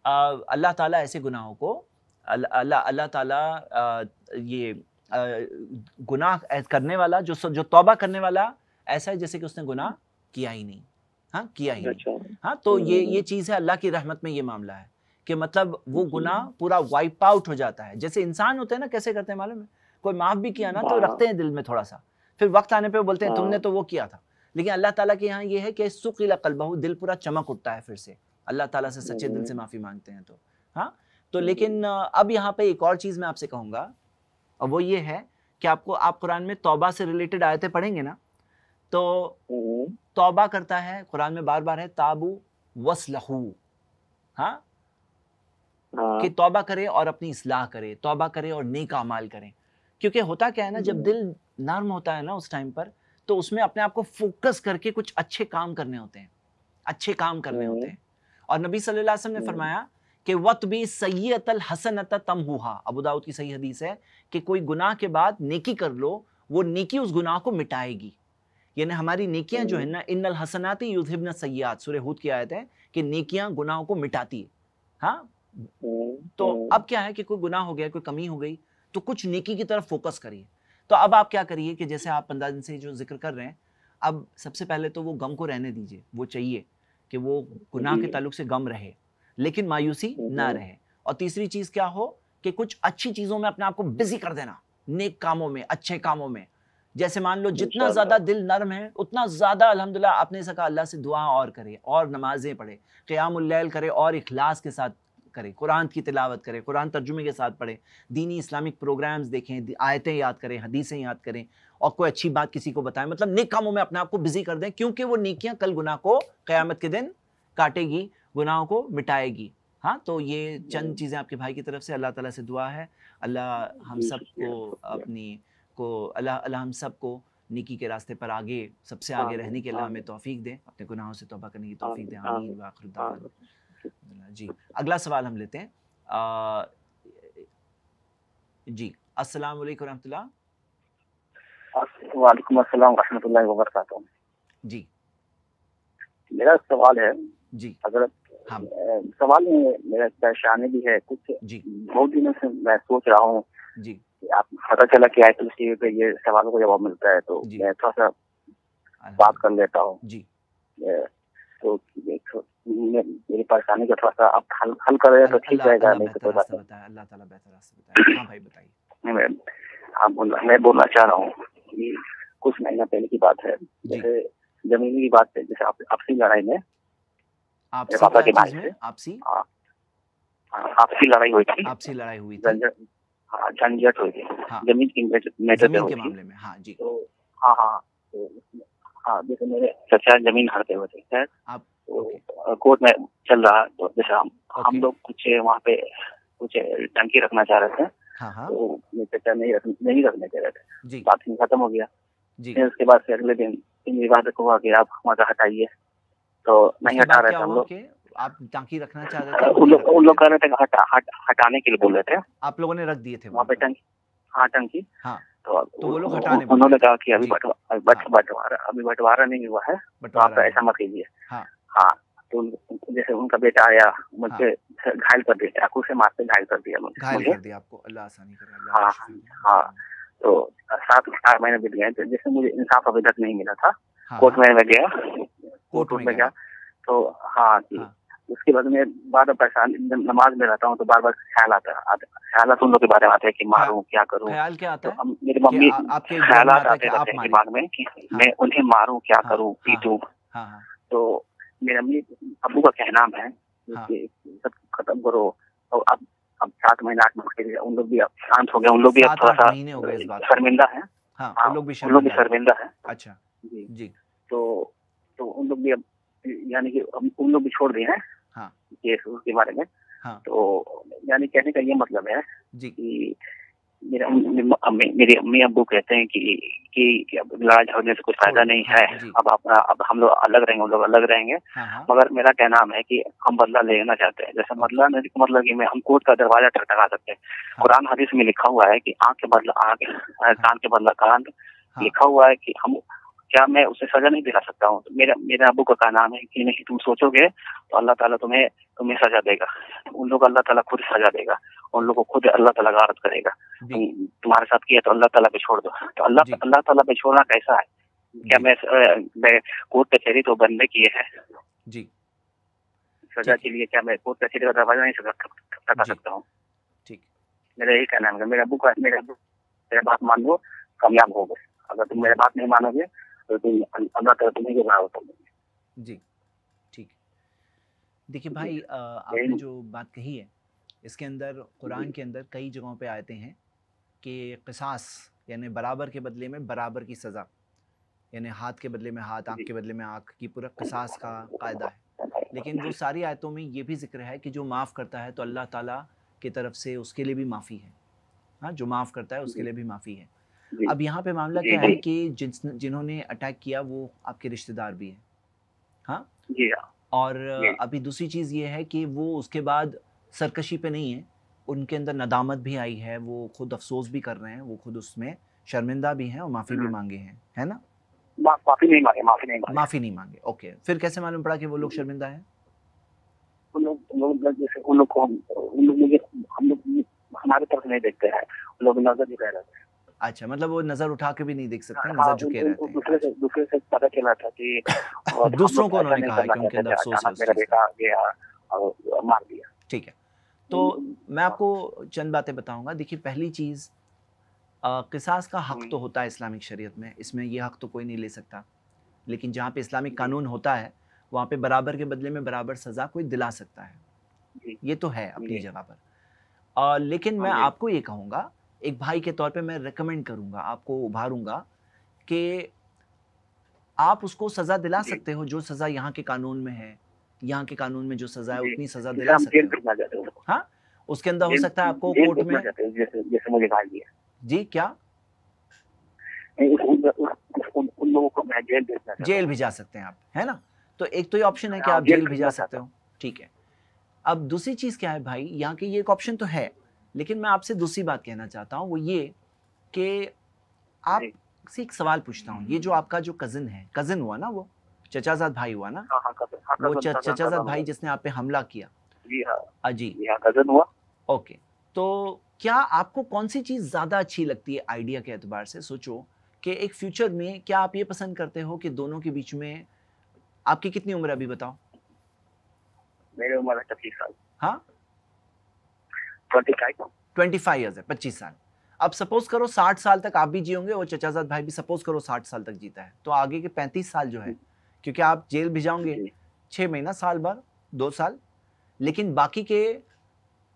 Speaker 1: अल्लाह ताला ऐसे गुनाहों को अल्लाह अल्लाह ताला ये गुनाह करने वाला जो जो तौबा करने वाला ऐसा है जैसे कि उसने गुनाह किया ही नहीं हाँ किया ही नहीं अच्छा। हाँ तो हम्म, ये हम्म, ये हम्म। चीज़ है अल्लाह की रहमत में ये मामला है कि मतलब वो गुनाह पूरा वाइप आउट हो जाता है जैसे इंसान होते हैं ना कैसे करते हैं मालूम है कोई माफ़ भी किया ना तो रखते हैं दिल में थोड़ा सा फिर वक्त आने पर बोलते हैं तुमने हाँ। तो वो किया था लेकिन अल्लाह ताला के यहाँ ये है कि सुकीला कलबहू दिल पूरा चमक उठता है फिर से अल्लाह ताला से सच्चे दिल से हम्म। माफ़ी मांगते हैं तो हाँ तो लेकिन अब यहाँ पे एक और चीज़ मैं आपसे कहूँगा और वो ये है कि आपको आप कुरान में तौबा से रिलेटेड आयतें पढ़ेंगे ना तो हम्म। तौबा करता है कुरान में बार बार है ताबू वसलहू हाँ? हाँ कि तौबा करे और अपनी इसलाह करे तौबा करे और नेक अमाल करें क्योंकि होता क्या है ना जब हम्म। दिल नर्म होता है ना उस टाइम पर तो उसमें अपने आप को फोकस करके कुछ अच्छे काम करने होते हैं अच्छे काम करने होते हैं और नबी सल्लल्लाहु अलैहि वसल्लम ने हम्म। फरमाया कि वत भी सैत हसनत तम हुआ अबू दाऊद की सही हदीस है कि कोई गुनाह के बाद नेकी कर लो वो नेकी उस गुनाह को मिटाएगी यानी हमारी नेकियां जो है हम्म। ना इन हसनाती युधिबन सयाद सुर हूद की आयत है कि नेकियां गुनाहों को मिटाती है हाँ हम्म, तो अब क्या है कि कोई गुनाह हो गया कोई कमी हो गई तो कुछ नेकी की तरफ फोकस करिए तो अब आप क्या करिए कि जैसे आप पंद्रह दिन से जो जिक्र कर रहे हैं अब सबसे पहले तो वो गम को रहने दीजिए वो चाहिए कि वो गुनाह के ताल्लुक से गम रहे लेकिन मायूसी ना हम्म। रहे और तीसरी चीज़ क्या हो कि कुछ अच्छी चीज़ों में अपने आप को बिजी कर देना नेक कामों में अच्छे कामों में जैसे मान लो जितना ज़्यादा दिल नरम है उतना ज़्यादा अलहमदिल्ला आपने सका अल्लाह से दुआ और करे और नमाजें पढ़े क़यामल करे और इखलास के साथ करे कुरान की तिलावत करे कुरान तर्जुमे के साथ पढ़े दीनी इस्लामिक प्रोग्राम्स देखें आयतें याद करें हदीसें याद करें और कोई अच्छी बात किसी को बताएं मतलब नेक कामों में अपने आप को बिजी कर दें क्योंकि वो नेकियां कल गुनाह को क़यामत के दिन काटेगी गुनाहों को मिटाएगी हाँ तो ये चंद हम्म। चीज़ें आपके भाई की तरफ से अल्लाह ताला से दुआ है अल्लाह हम सब को अपनी को अल्लाह अल्लाह हम सब को निकी के रास्ते पर आगे सबसे आगे रहने के अल्लाह हमें तोफ़ी दें अपने गुनाहों से तोबा करने की तोफ़ी दें आमीन जी अगला सवाल हम लेते हैं जी अस्सलाम वालेकुम रहमतुल्लाह
Speaker 2: वालेकुम अस्सलाम वरहमतुल्लाहि वबरकातुहू जी
Speaker 1: मेरा सवाल है जी अगर
Speaker 2: हाँ। सवाल में मेरा परेशानी भी है कुछ जी बहुत दिनों से मैं सोच रहा हूँ जी आप पता चला कि आयतुल सी पे ये सवालों का जवाब मिलता है तो मैं थोड़ा सा हाँ। बात कर लेता हूँ जी तो मेरी परेशानी का थोड़ा सा आप हल हल कर रहे तो ठीक रहेगा नहीं तो कोई बात नहीं अल्लाह ताला बेहतर रास्ता बताए हाँ भाई बताइए मैं बोलना चाह रहा हूँ अभी कुछ महीना पहले की बात है जैसे जमीन की बात है जैसे आप, आपसी लड़ाई में
Speaker 1: पापा के आपसी हाँ।
Speaker 2: हाँ, आपसी लड़ाई हुई थी
Speaker 1: आपसी लड़ाई हुई थी झंझट
Speaker 2: हाँ, हुई थी जमीन की मैटर के मामले
Speaker 1: में हाँ जी तो हाँ हाँ तो,
Speaker 2: जैसे मेरे चचा जमीन हारते हुए थे तो, कोर्ट में चल रहा तो जैसे हम हम लोग कुछ वहाँ पे कुछ टंकी रखना चाह रहे थे हाँ हाँ तो चर्चा नहीं रख नहीं रखने के रहते बात ही खत्म हो गया फिर उसके बाद से अगले दिन इन विवादक तो हुआ कि आप वहाँ हमारा हटाइए तो नहीं हटा रहे थे हम लोग
Speaker 1: आप टंकी रखना चाह रहे थे हाँ, उन लोग उन
Speaker 2: लोग कह रहे थे हटा हटाने के लिए बोल रहे थे
Speaker 1: आप लोगों ने रख दिए थे वहाँ पे टंकी हाँ टंकी हाँ।
Speaker 2: तो, तो, वो लोग हटाने उन्होंने कहा कि अभी हाँ। बंटवारा अभी बंटवारा नहीं हुआ है
Speaker 1: तो आप ऐसा मत कीजिए हाँ
Speaker 2: तो जैसे उनका बेटा आया मुझे हाँ। घायल कर दिया चाकू से मारते घायल कर दिया घायल
Speaker 1: आपको अल्लाह आसानी
Speaker 2: हाँ, हाँ। तो सात चार महीने बीत गए तो जैसे मुझे इंसाफ अभी तक नहीं मिला था कोर्ट में मैं गया कोर्ट में गया तो हाँ जी उसके बाद में बार बार परेशान नमाज में रहता हूँ तो बार बार ख्याल आता है ख्याल उन लोगों के बारे में आता है कि मारूं क्या करूं ख्याल क्या आता तो है तो मेरी मम्मी ख्याल आते रहते हैं दिमाग में कि मैं उन्हें मारूं क्या करूं पीटू तो मेरे अम्मी अबू का क्या नाम है हाँ। सब खत्म करो और अब अब सात महीने आठ महीने उन लोग भी अब शांत हो गए उन लोग भी अब थोड़ा सा शर्मिंदा है हाँ, हाँ, उन लोग भी शर्मिंदा है अच्छा जी जी तो तो उन लोग भी अब यानी कि उन लोग भी छोड़ दिए हैं हाँ। केस उसके बारे में हाँ। तो यानी कहने का ये मतलब है जी कि मेरे अम्मी अबू कहते हैं कि कि लड़ाई झगड़ने से कुछ फायदा नहीं है अब आप अब हम लोग अलग रहेंगे हम लोग अलग रहेंगे हाँ, हाँ। मगर मेरा कहना है कि हम बदला लेना चाहते हैं जैसे बदला नहीं मतलब कि मैं हम कोर्ट का दरवाजा टकटका सकते हैं हाँ। कुरान हदीस में लिखा हुआ है कि आँख के बदला आँख कान के बदला कान लिखा हुआ है कि हम क्या मैं उसे सजा नहीं दिला सकता हूँ मेरा मेरे अबू का नाम है कि नहीं तुम सोचोगे तो अल्लाह ताला तुम्हें तुम्हें सजा देगा उन लोग अल्लाह ताला खुद सजा देगा उन लोगों को खुद अल्लाह ताला गारत करेगा तुम्हारे साथ किया तो अल्लाह ताला पे छोड़ दो तो अल्लाह अल्लाह ताला पे छोड़ना कैसा है क्या मैं मैं कोर्ट कचहरी तो बंद किए है जी सजा के लिए क्या मैं कोर्ट कचहरी का दरवाजा नहीं सजा सकता हूँ ठीक मेरा यही कहना है मेरा बुक मेरा मेरा बात मान लो कामयाब हो गए अगर तुम मेरा बात नहीं मानोगे जी
Speaker 1: ठीक देखिए भाई आपने जो बात कही है इसके अंदर कुरान के अंदर कई जगहों पे आते हैं कि किसास यानी बराबर के बदले में बराबर की सज़ा यानी हाथ के बदले में हाथ आँख के बदले में आँख की पूरा किसास का कायदा है लेकिन जो सारी आयतों में ये भी जिक्र है कि जो माफ़ करता है तो अल्लाह ताला की तरफ से उसके लिए भी माफ़ी है हाँ जो माफ़ करता है उसके लिए भी माफ़ी है अब यहाँ पे मामला क्या है कि जिन्होंने अटैक किया वो आपके रिश्तेदार भी हैं हाँ, हाँ। और अभी दूसरी चीज़ ये है कि वो उसके बाद सरकशी पे नहीं है उनके अंदर नदामत भी आई है वो खुद अफसोस भी कर रहे हैं वो खुद उसमें शर्मिंदा भी हैं और माफ़ी भी हम्म। मांगे हैं है ना माफ़ी नहीं मांगे माफ़ी नहीं मांगे माफ़ी नहीं मांगे ओके फिर कैसे मालूम पड़ा कि वो लोग शर्मिंदा हैं
Speaker 2: उन लोग जैसे उन लोग को लोग हम लोग हमारे तरफ नहीं देखते हैं उन
Speaker 1: लोग नजर ही रह रहे हैं अच्छा मतलब वो नजर उठा के भी नहीं देख सकते नजर हाँ, झुके रहते हैं अच्छा। दूसरों को उन्होंने कहा कि उनके अंदर अफसोस है हाँ, मेरा बेटा
Speaker 2: गया मार दिया
Speaker 1: ठीक है तो हम्म। मैं आपको चंद बातें बताऊंगा देखिए पहली चीज़ किसास का हक हम्म। तो होता है इस्लामिक शरीयत में इसमें यह हक तो कोई नहीं ले सकता लेकिन जहाँ पे इस्लामिक कानून होता है वहाँ पे बराबर के बदले में बराबर सज़ा कोई दिला सकता है ये तो है अपनी जगह पर आ, लेकिन हाँ मैं आपको ये कहूँगा एक भाई के तौर पे मैं रिकमेंड करूंगा आपको उभारूंगा कि आप उसको सज़ा दिला सकते हो जो सज़ा यहाँ के कानून में है यहाँ के कानून में जो सज़ा है उतनी सज़ा दिला सकते हो हाँ उसके अंदर हो सकता है आपको कोर्ट में जैसे, जी क्या उन लोगों को जेल जेल जा सकते हैं आप है ना तो एक तो ये ऑप्शन है कि आप जेल भी जा सकते हो ठीक है अब दूसरी चीज क्या है भाई यहाँ की ये एक ऑप्शन तो है लेकिन मैं आपसे दूसरी बात कहना चाहता हूँ वो ये कि आप से एक सवाल पूछता हूँ ये जो आपका जो कजिन है कजिन हुआ ना वो चचाजाद भाई हुआ ना हाँ, हाँ, हाँ, वो चचाजाद भाई जिसने आप पे हमला किया जी हाँ कज़न हुआ ओके तो क्या आपको कौन सी चीज़ ज़्यादा अच्छी लगती है आइडिया के एतबार से सोचो कि एक फ्यूचर में क्या आप ये पसंद करते हो कि दोनों के बीच में आपकी कितनी उम्र है अभी बताओ
Speaker 2: मेरी उम्र है साल
Speaker 1: हाँ ट्वेंटी फाइव ईयर्स है पच्चीस साल अब सपोज करो साठ साल तक आप भी जियोगे और चचाजाद भाई भी सपोज करो साठ साल तक जीता है तो आगे के पैंतीस साल जो है क्योंकि आप जेल भी जाओगे छः महीना साल भर दो साल लेकिन बाकी के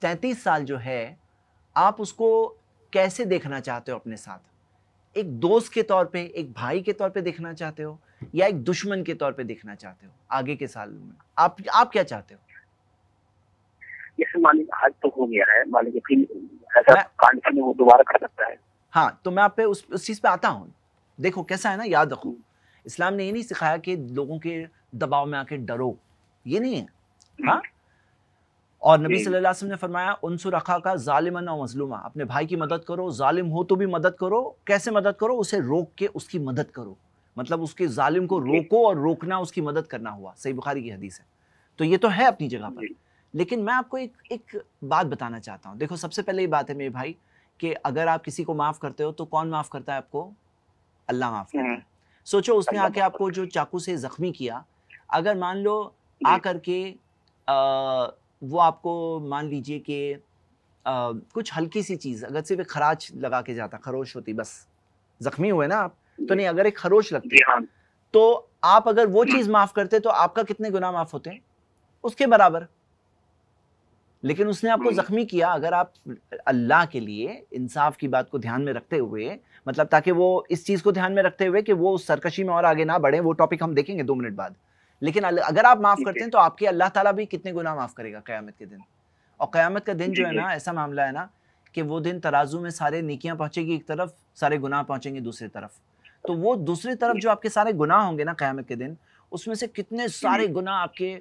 Speaker 1: तैंतीस साल जो है आप उसको कैसे देखना चाहते हो अपने साथ एक दोस्त के तौर पे एक भाई के तौर पे देखना चाहते हो या एक दुश्मन के तौर पे देखना चाहते हो आगे के साल में आप आप क्या चाहते हो
Speaker 2: जैसे मान लीजिए आज तो हो गया है मान लीजिए फिर ऐसा कांड में वो
Speaker 1: दोबारा कर सकता है हाँ तो मैं आप पे उस उस चीज़ पे आता हूँ देखो कैसा है ना याद रखो हम्म। इस्लाम ने ये नहीं सिखाया कि लोगों के दबाव में आके डरो ये नहीं है हम्म। हाँ और नबी सल्लल्लाहु अलैहि वसल्लम ने फरमाया उनसुर रखा का ालिमन और मजलूमा अपने भाई की मदद करो जालिम हो तो भी मदद करो कैसे मदद करो उसे रोक के उसकी मदद करो मतलब उसके जालिम को रोको और रोकना उसकी मदद करना हुआ सही बुखारी की हदीस है तो ये तो है अपनी जगह पर लेकिन मैं आपको एक एक बात बताना चाहता हूँ देखो सबसे पहले ये बात है मेरे भाई कि अगर आप किसी को माफ़ करते हो तो कौन माफ़ करता है आपको अल्लाह माफ़ करता है हम्म। सोचो उसने आके आपको जो चाकू से ज़ख्मी किया अगर मान लो आ करके वो आपको मान लीजिए कि कुछ हल्की सी चीज़ अगर सिर्फ खराज लगा के जाता खरोश होती बस ज़ख्मी हुए ना आप तो नहीं अगर एक खरोश लगती हाँ। तो आप अगर वो चीज़ माफ़ करते तो आपका कितने गुना माफ़ होते उसके बराबर लेकिन उसने आपको हम्म। जख्मी किया अगर आप अल्लाह के लिए इंसाफ की बात को ध्यान में रखते हुए मतलब ताकि वो इस चीज़ को ध्यान में रखते हुए कि वो उस सरकशी में और आगे ना बढ़े वो टॉपिक हम देखेंगे दो मिनट बाद लेकिन अगर आप माफ़ करते हैं तो आपके अल्लाह ताला भी कितने गुना माफ़ करेगा क़्यामत के दिन और क़्यामत का दिन जो है ना ऐसा मामला है ना कि वो दिन तराजू में सारे निकियाँ पहुँचेगी एक तरफ सारे गुनाह पहुँचेंगे दूसरी तरफ तो वो दूसरी तरफ जो आपके सारे गुनाह होंगे ना क़्यामत के दिन उसमें से कितने हम्म। सारे गुनाह आपके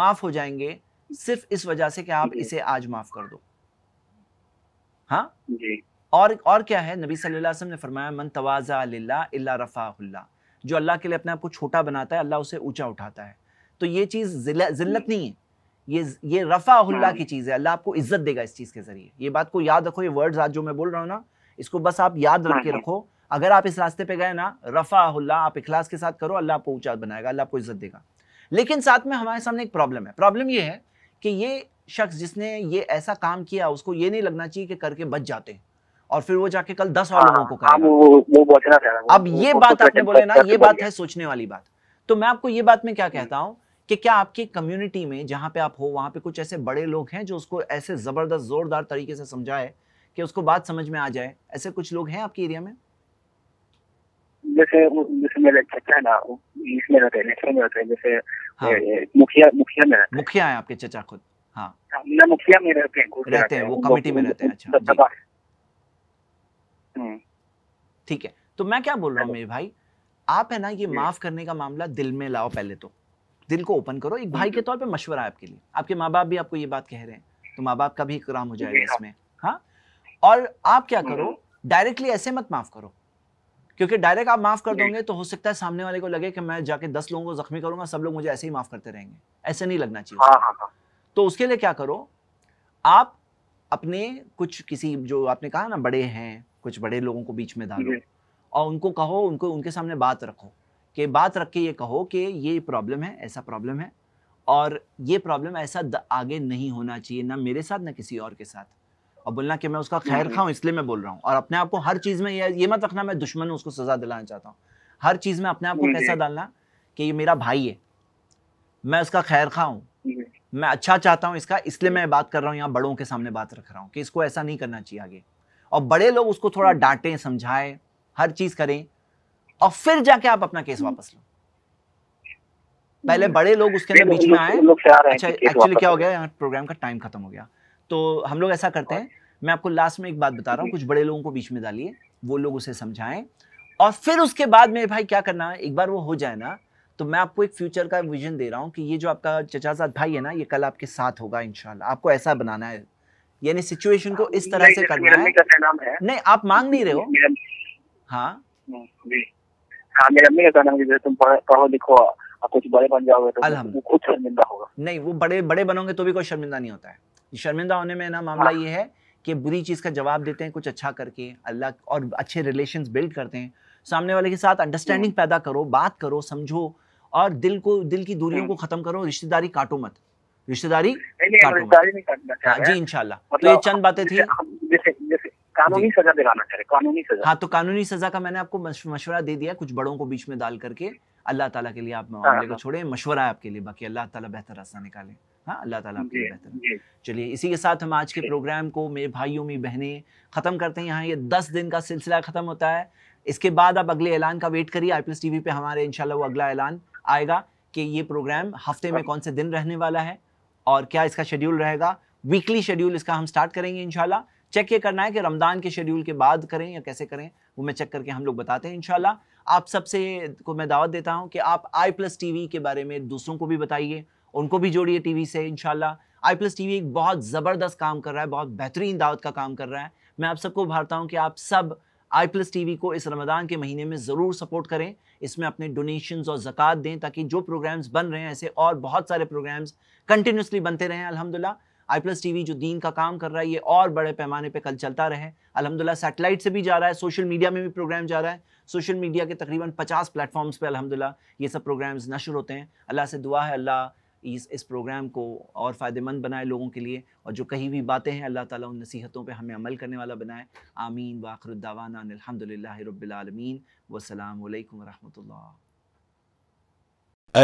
Speaker 1: माफ़ हो जाएंगे सिर्फ इस वजह से कि आप इसे आज माफ कर दो हाँ और और क्या है नबी सल्लल्लाहु अलैहि वसल्लम ने फरमाया मन तवाजा लिल्ला इल्ला रफाहुल्ला जो अल्लाह के लिए अपने आप को छोटा बनाता है अल्लाह उसे ऊंचा उठाता है तो ये चीज़ जिल्लत नहीं है ये ये रफाहुल्ला हाँ। की चीज़ है अल्लाह आपको इज्जत देगा इस चीज़ के ज़रिए ये बात को याद रखो ये वर्ड्स आज जो मैं बोल रहा हूँ ना इसको बस आप याद हाँ, रख के हाँ। रखो अगर आप इस रास्ते पे गए ना रफाहुल्ला आप इखलास के साथ करो अल्लाह आपको ऊंचा बनाएगा अल्लाह आपको इज्जत देगा लेकिन साथ में हमारे सामने एक प्रॉब्लम है प्रॉब्लम ये है कि ये शख्स जिसने ये ऐसा काम किया उसको ये नहीं लगना चाहिए कि करके बच जाते हैं और फिर वो जाके कल दस और हाँ, लोगों को करेगा हाँ, वो, वो अब ये बात आपने बोले ना ये बात है सोचने वाली बात तो मैं आपको ये बात में क्या हम्म। कहता हूँ कि क्या आपकी कम्युनिटी में जहां पे आप हो वहां पे कुछ ऐसे बड़े लोग हैं जो उसको ऐसे ज़बरदस्त ज़ोरदार तरीके से समझाए कि उसको बात समझ में आ जाए ऐसे कुछ लोग हैं आपके एरिया में जैसे जैसे मेरे चाचा ना इसमें रहते हैं जैसे हाँ। मुखिया मुखिया में मुखिया है आपके चाचा खुद हाँ, हाँ मुखिया में रहते हैं रहते हैं वो कमेटी में रहते हैं अच्छा हम्म। ठीक है तो मैं क्या बोल रहा हूँ मेरे भाई आप है ना ये माफ करने का मामला दिल में लाओ पहले तो दिल को ओपन करो एक भाई हम्म। के तौर पे मशवरा आपके लिए आपके माँ बाप भी आपको ये बात कह रहे हैं तो माँ बाप का भी इकराम हो जाएगा हाँ। इसमें हाँ और आप क्या हम्म। करो डायरेक्टली ऐसे मत माफ करो क्योंकि डायरेक्ट आप माफ कर दोगे तो हो सकता है सामने वाले को लगे कि मैं जाके दस लोगों को जख्मी करूंगा सब लोग मुझे ऐसे ही माफ करते रहेंगे ऐसे नहीं लगना चाहिए हाँ, हाँ, हाँ। तो उसके लिए क्या करो आप अपने कुछ किसी जो आपने कहा ना बड़े हैं कुछ बड़े लोगों को बीच में डालो और उनको कहो उनको उनके सामने बात रखो कि बात रख के ये कहो कि ये प्रॉब्लम है ऐसा प्रॉब्लम है और ये प्रॉब्लम ऐसा आगे नहीं होना चाहिए ना मेरे साथ ना किसी और के साथ और बोलना कि मैं उसका खैर हम्म। खाऊं इसलिए मैं बोल रहा हूँ और अपने आप को हर चीज़ में ये ये मत रखना मैं दुश्मन हूँ उसको सज़ा दिलाना चाहता हूँ हर चीज़ में अपने आप को हम्म, कैसा डालना कि ये मेरा भाई है मैं उसका खैर खा हूँ हम्म, मैं अच्छा चाहता हूँ इसका इसलिए मैं बात कर रहा हूँ यहाँ बड़ों के सामने बात रख रहा हूँ कि इसको ऐसा नहीं करना चाहिए आगे और बड़े लोग उसको थोड़ा डांटें समझाएं हर चीज़ करें और फिर जाके आप अपना केस वापस लो
Speaker 3: पहले बड़े लोग उसके अंदर बीच में आए अच्छा
Speaker 1: एक्चुअली क्या हो गया यहाँ प्रोग्राम का टाइम खत्म हो गया तो हम लोग ऐसा करते हैं मैं आपको लास्ट में एक बात बता रहा हूँ कुछ बड़े लोगों को बीच में डालिए वो लोग उसे समझाएं और फिर उसके बाद मेरे भाई क्या करना है एक बार वो हो जाए ना तो मैं आपको एक फ्यूचर का विजन दे रहा हूँ कि ये जो आपका चचाजाद भाई है ना ये कल आपके साथ होगा इनशाला आपको ऐसा बनाना है यानी सिचुएशन को इस तरह से करना
Speaker 2: है।, नहीं
Speaker 1: आप मांग नहीं रहे हो हाँ हाँ मेरे का नाम
Speaker 2: तुम पढ़ो लिखो आप कुछ बड़े बन जाओगे तो खुद शर्मिंदा होगा
Speaker 1: नहीं वो बड़े बड़े बनोगे तो भी कोई शर्मिंदा नहीं होता है शर्मिंदा होने में ना मामला हाँ। ये है कि बुरी चीज़ का जवाब देते हैं कुछ अच्छा करके अल्लाह और अच्छे रिलेशन बिल्ड करते हैं सामने वाले के साथ अंडरस्टैंडिंग हम्म। पैदा करो बात करो समझो और दिल को दिल की दूरियों हम्म। को खत्म करो रिश्तेदारी काटो मत रिश्तेदारी काटो मत
Speaker 2: हाँ, जी इनशाला
Speaker 1: तो मतलब ये चंद बातें थी कानूनी सजा
Speaker 2: दिलाना चाहिए कानूनी
Speaker 1: सजा हाँ तो कानूनी सजा का मैंने आपको मशवरा दे दिया कुछ बड़ों को बीच में डाल करके अल्लाह ताला के लिए आप हाँ, मामले को हाँ। छोड़ें मशवरा है आपके लिए बाकी अल्लाह ताला बेहतर रास्ता निकालें हाँ अल्लाह ताला आपके लिए बेहतर चलिए इसी के साथ हम आज के प्रोग्राम को मेरे भाइयों में बहनें ख़त्म करते हैं यहाँ ये दस दिन का सिलसिला ख़त्म होता है इसके बाद आप अगले ऐलान का वेट करिए आई प्लस टी पे हमारे इनशाला वो अगला ऐलान आएगा कि ये प्रोग्राम हफ्ते में हाँ। कौन से दिन रहने वाला है और क्या इसका शेड्यूल रहेगा वीकली शेड्यूल इसका हम स्टार्ट करेंगे इनशाला चेक ये करना है कि रमज़ान के शेड्यूल के बाद करें या कैसे करें वो मैं चेक करके हम लोग बताते हैं इनशाला आप सबसे को मैं दावत देता हूँ कि आप आई प्लस टी के बारे में दूसरों को भी बताइए उनको भी जोड़िए टी से इनशाला आई प्लस टी एक बहुत ज़बरदस्त काम कर रहा है बहुत बेहतरीन दावत का काम कर रहा है मैं आप सबको भारता हूँ कि आप सब आई प्लस टी को इस रमदान के महीने में ज़रूर सपोर्ट करें इसमें अपने डोनेशन और ज़क़़त दें ताकि जो प्रोग्राम्स बन रहे हैं ऐसे और बहुत सारे प्रोग्राम्स कंटिन्यूसली बनते रहें अलहमदिल्ला आई प्लस टीवी जो दीन का काम कर रहा है ये और बड़े पैमाने पे कल चलता रहे अलहमदिल्ला सेटेलाइट से भी जा रहा है सोशल मीडिया में भी प्रोग्राम जा रहा है सोशल मीडिया के तकरीबन पचास प्लेटफॉर्म्स पर अलहमदिल्ला ये सब प्रोग्राम्स नशर होते हैं अल्लाह से दुआ है अल्लाह इस इस प्रोग्राम को और फ़ायदेमंद बनाए लोगों के लिए और जो कहीं भी बातें हैं अल्लाह ताला उन नसीहतों पे हमें अमल करने वाला बनाए आमीन वाखरुद्दावाना अलहमदिल्ला रबालमीन वसलम वरहमल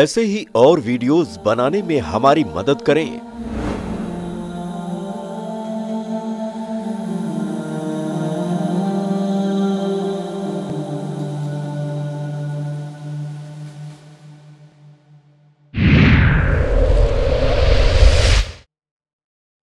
Speaker 1: ऐसे ही और वीडियोस बनाने में हमारी मदद करें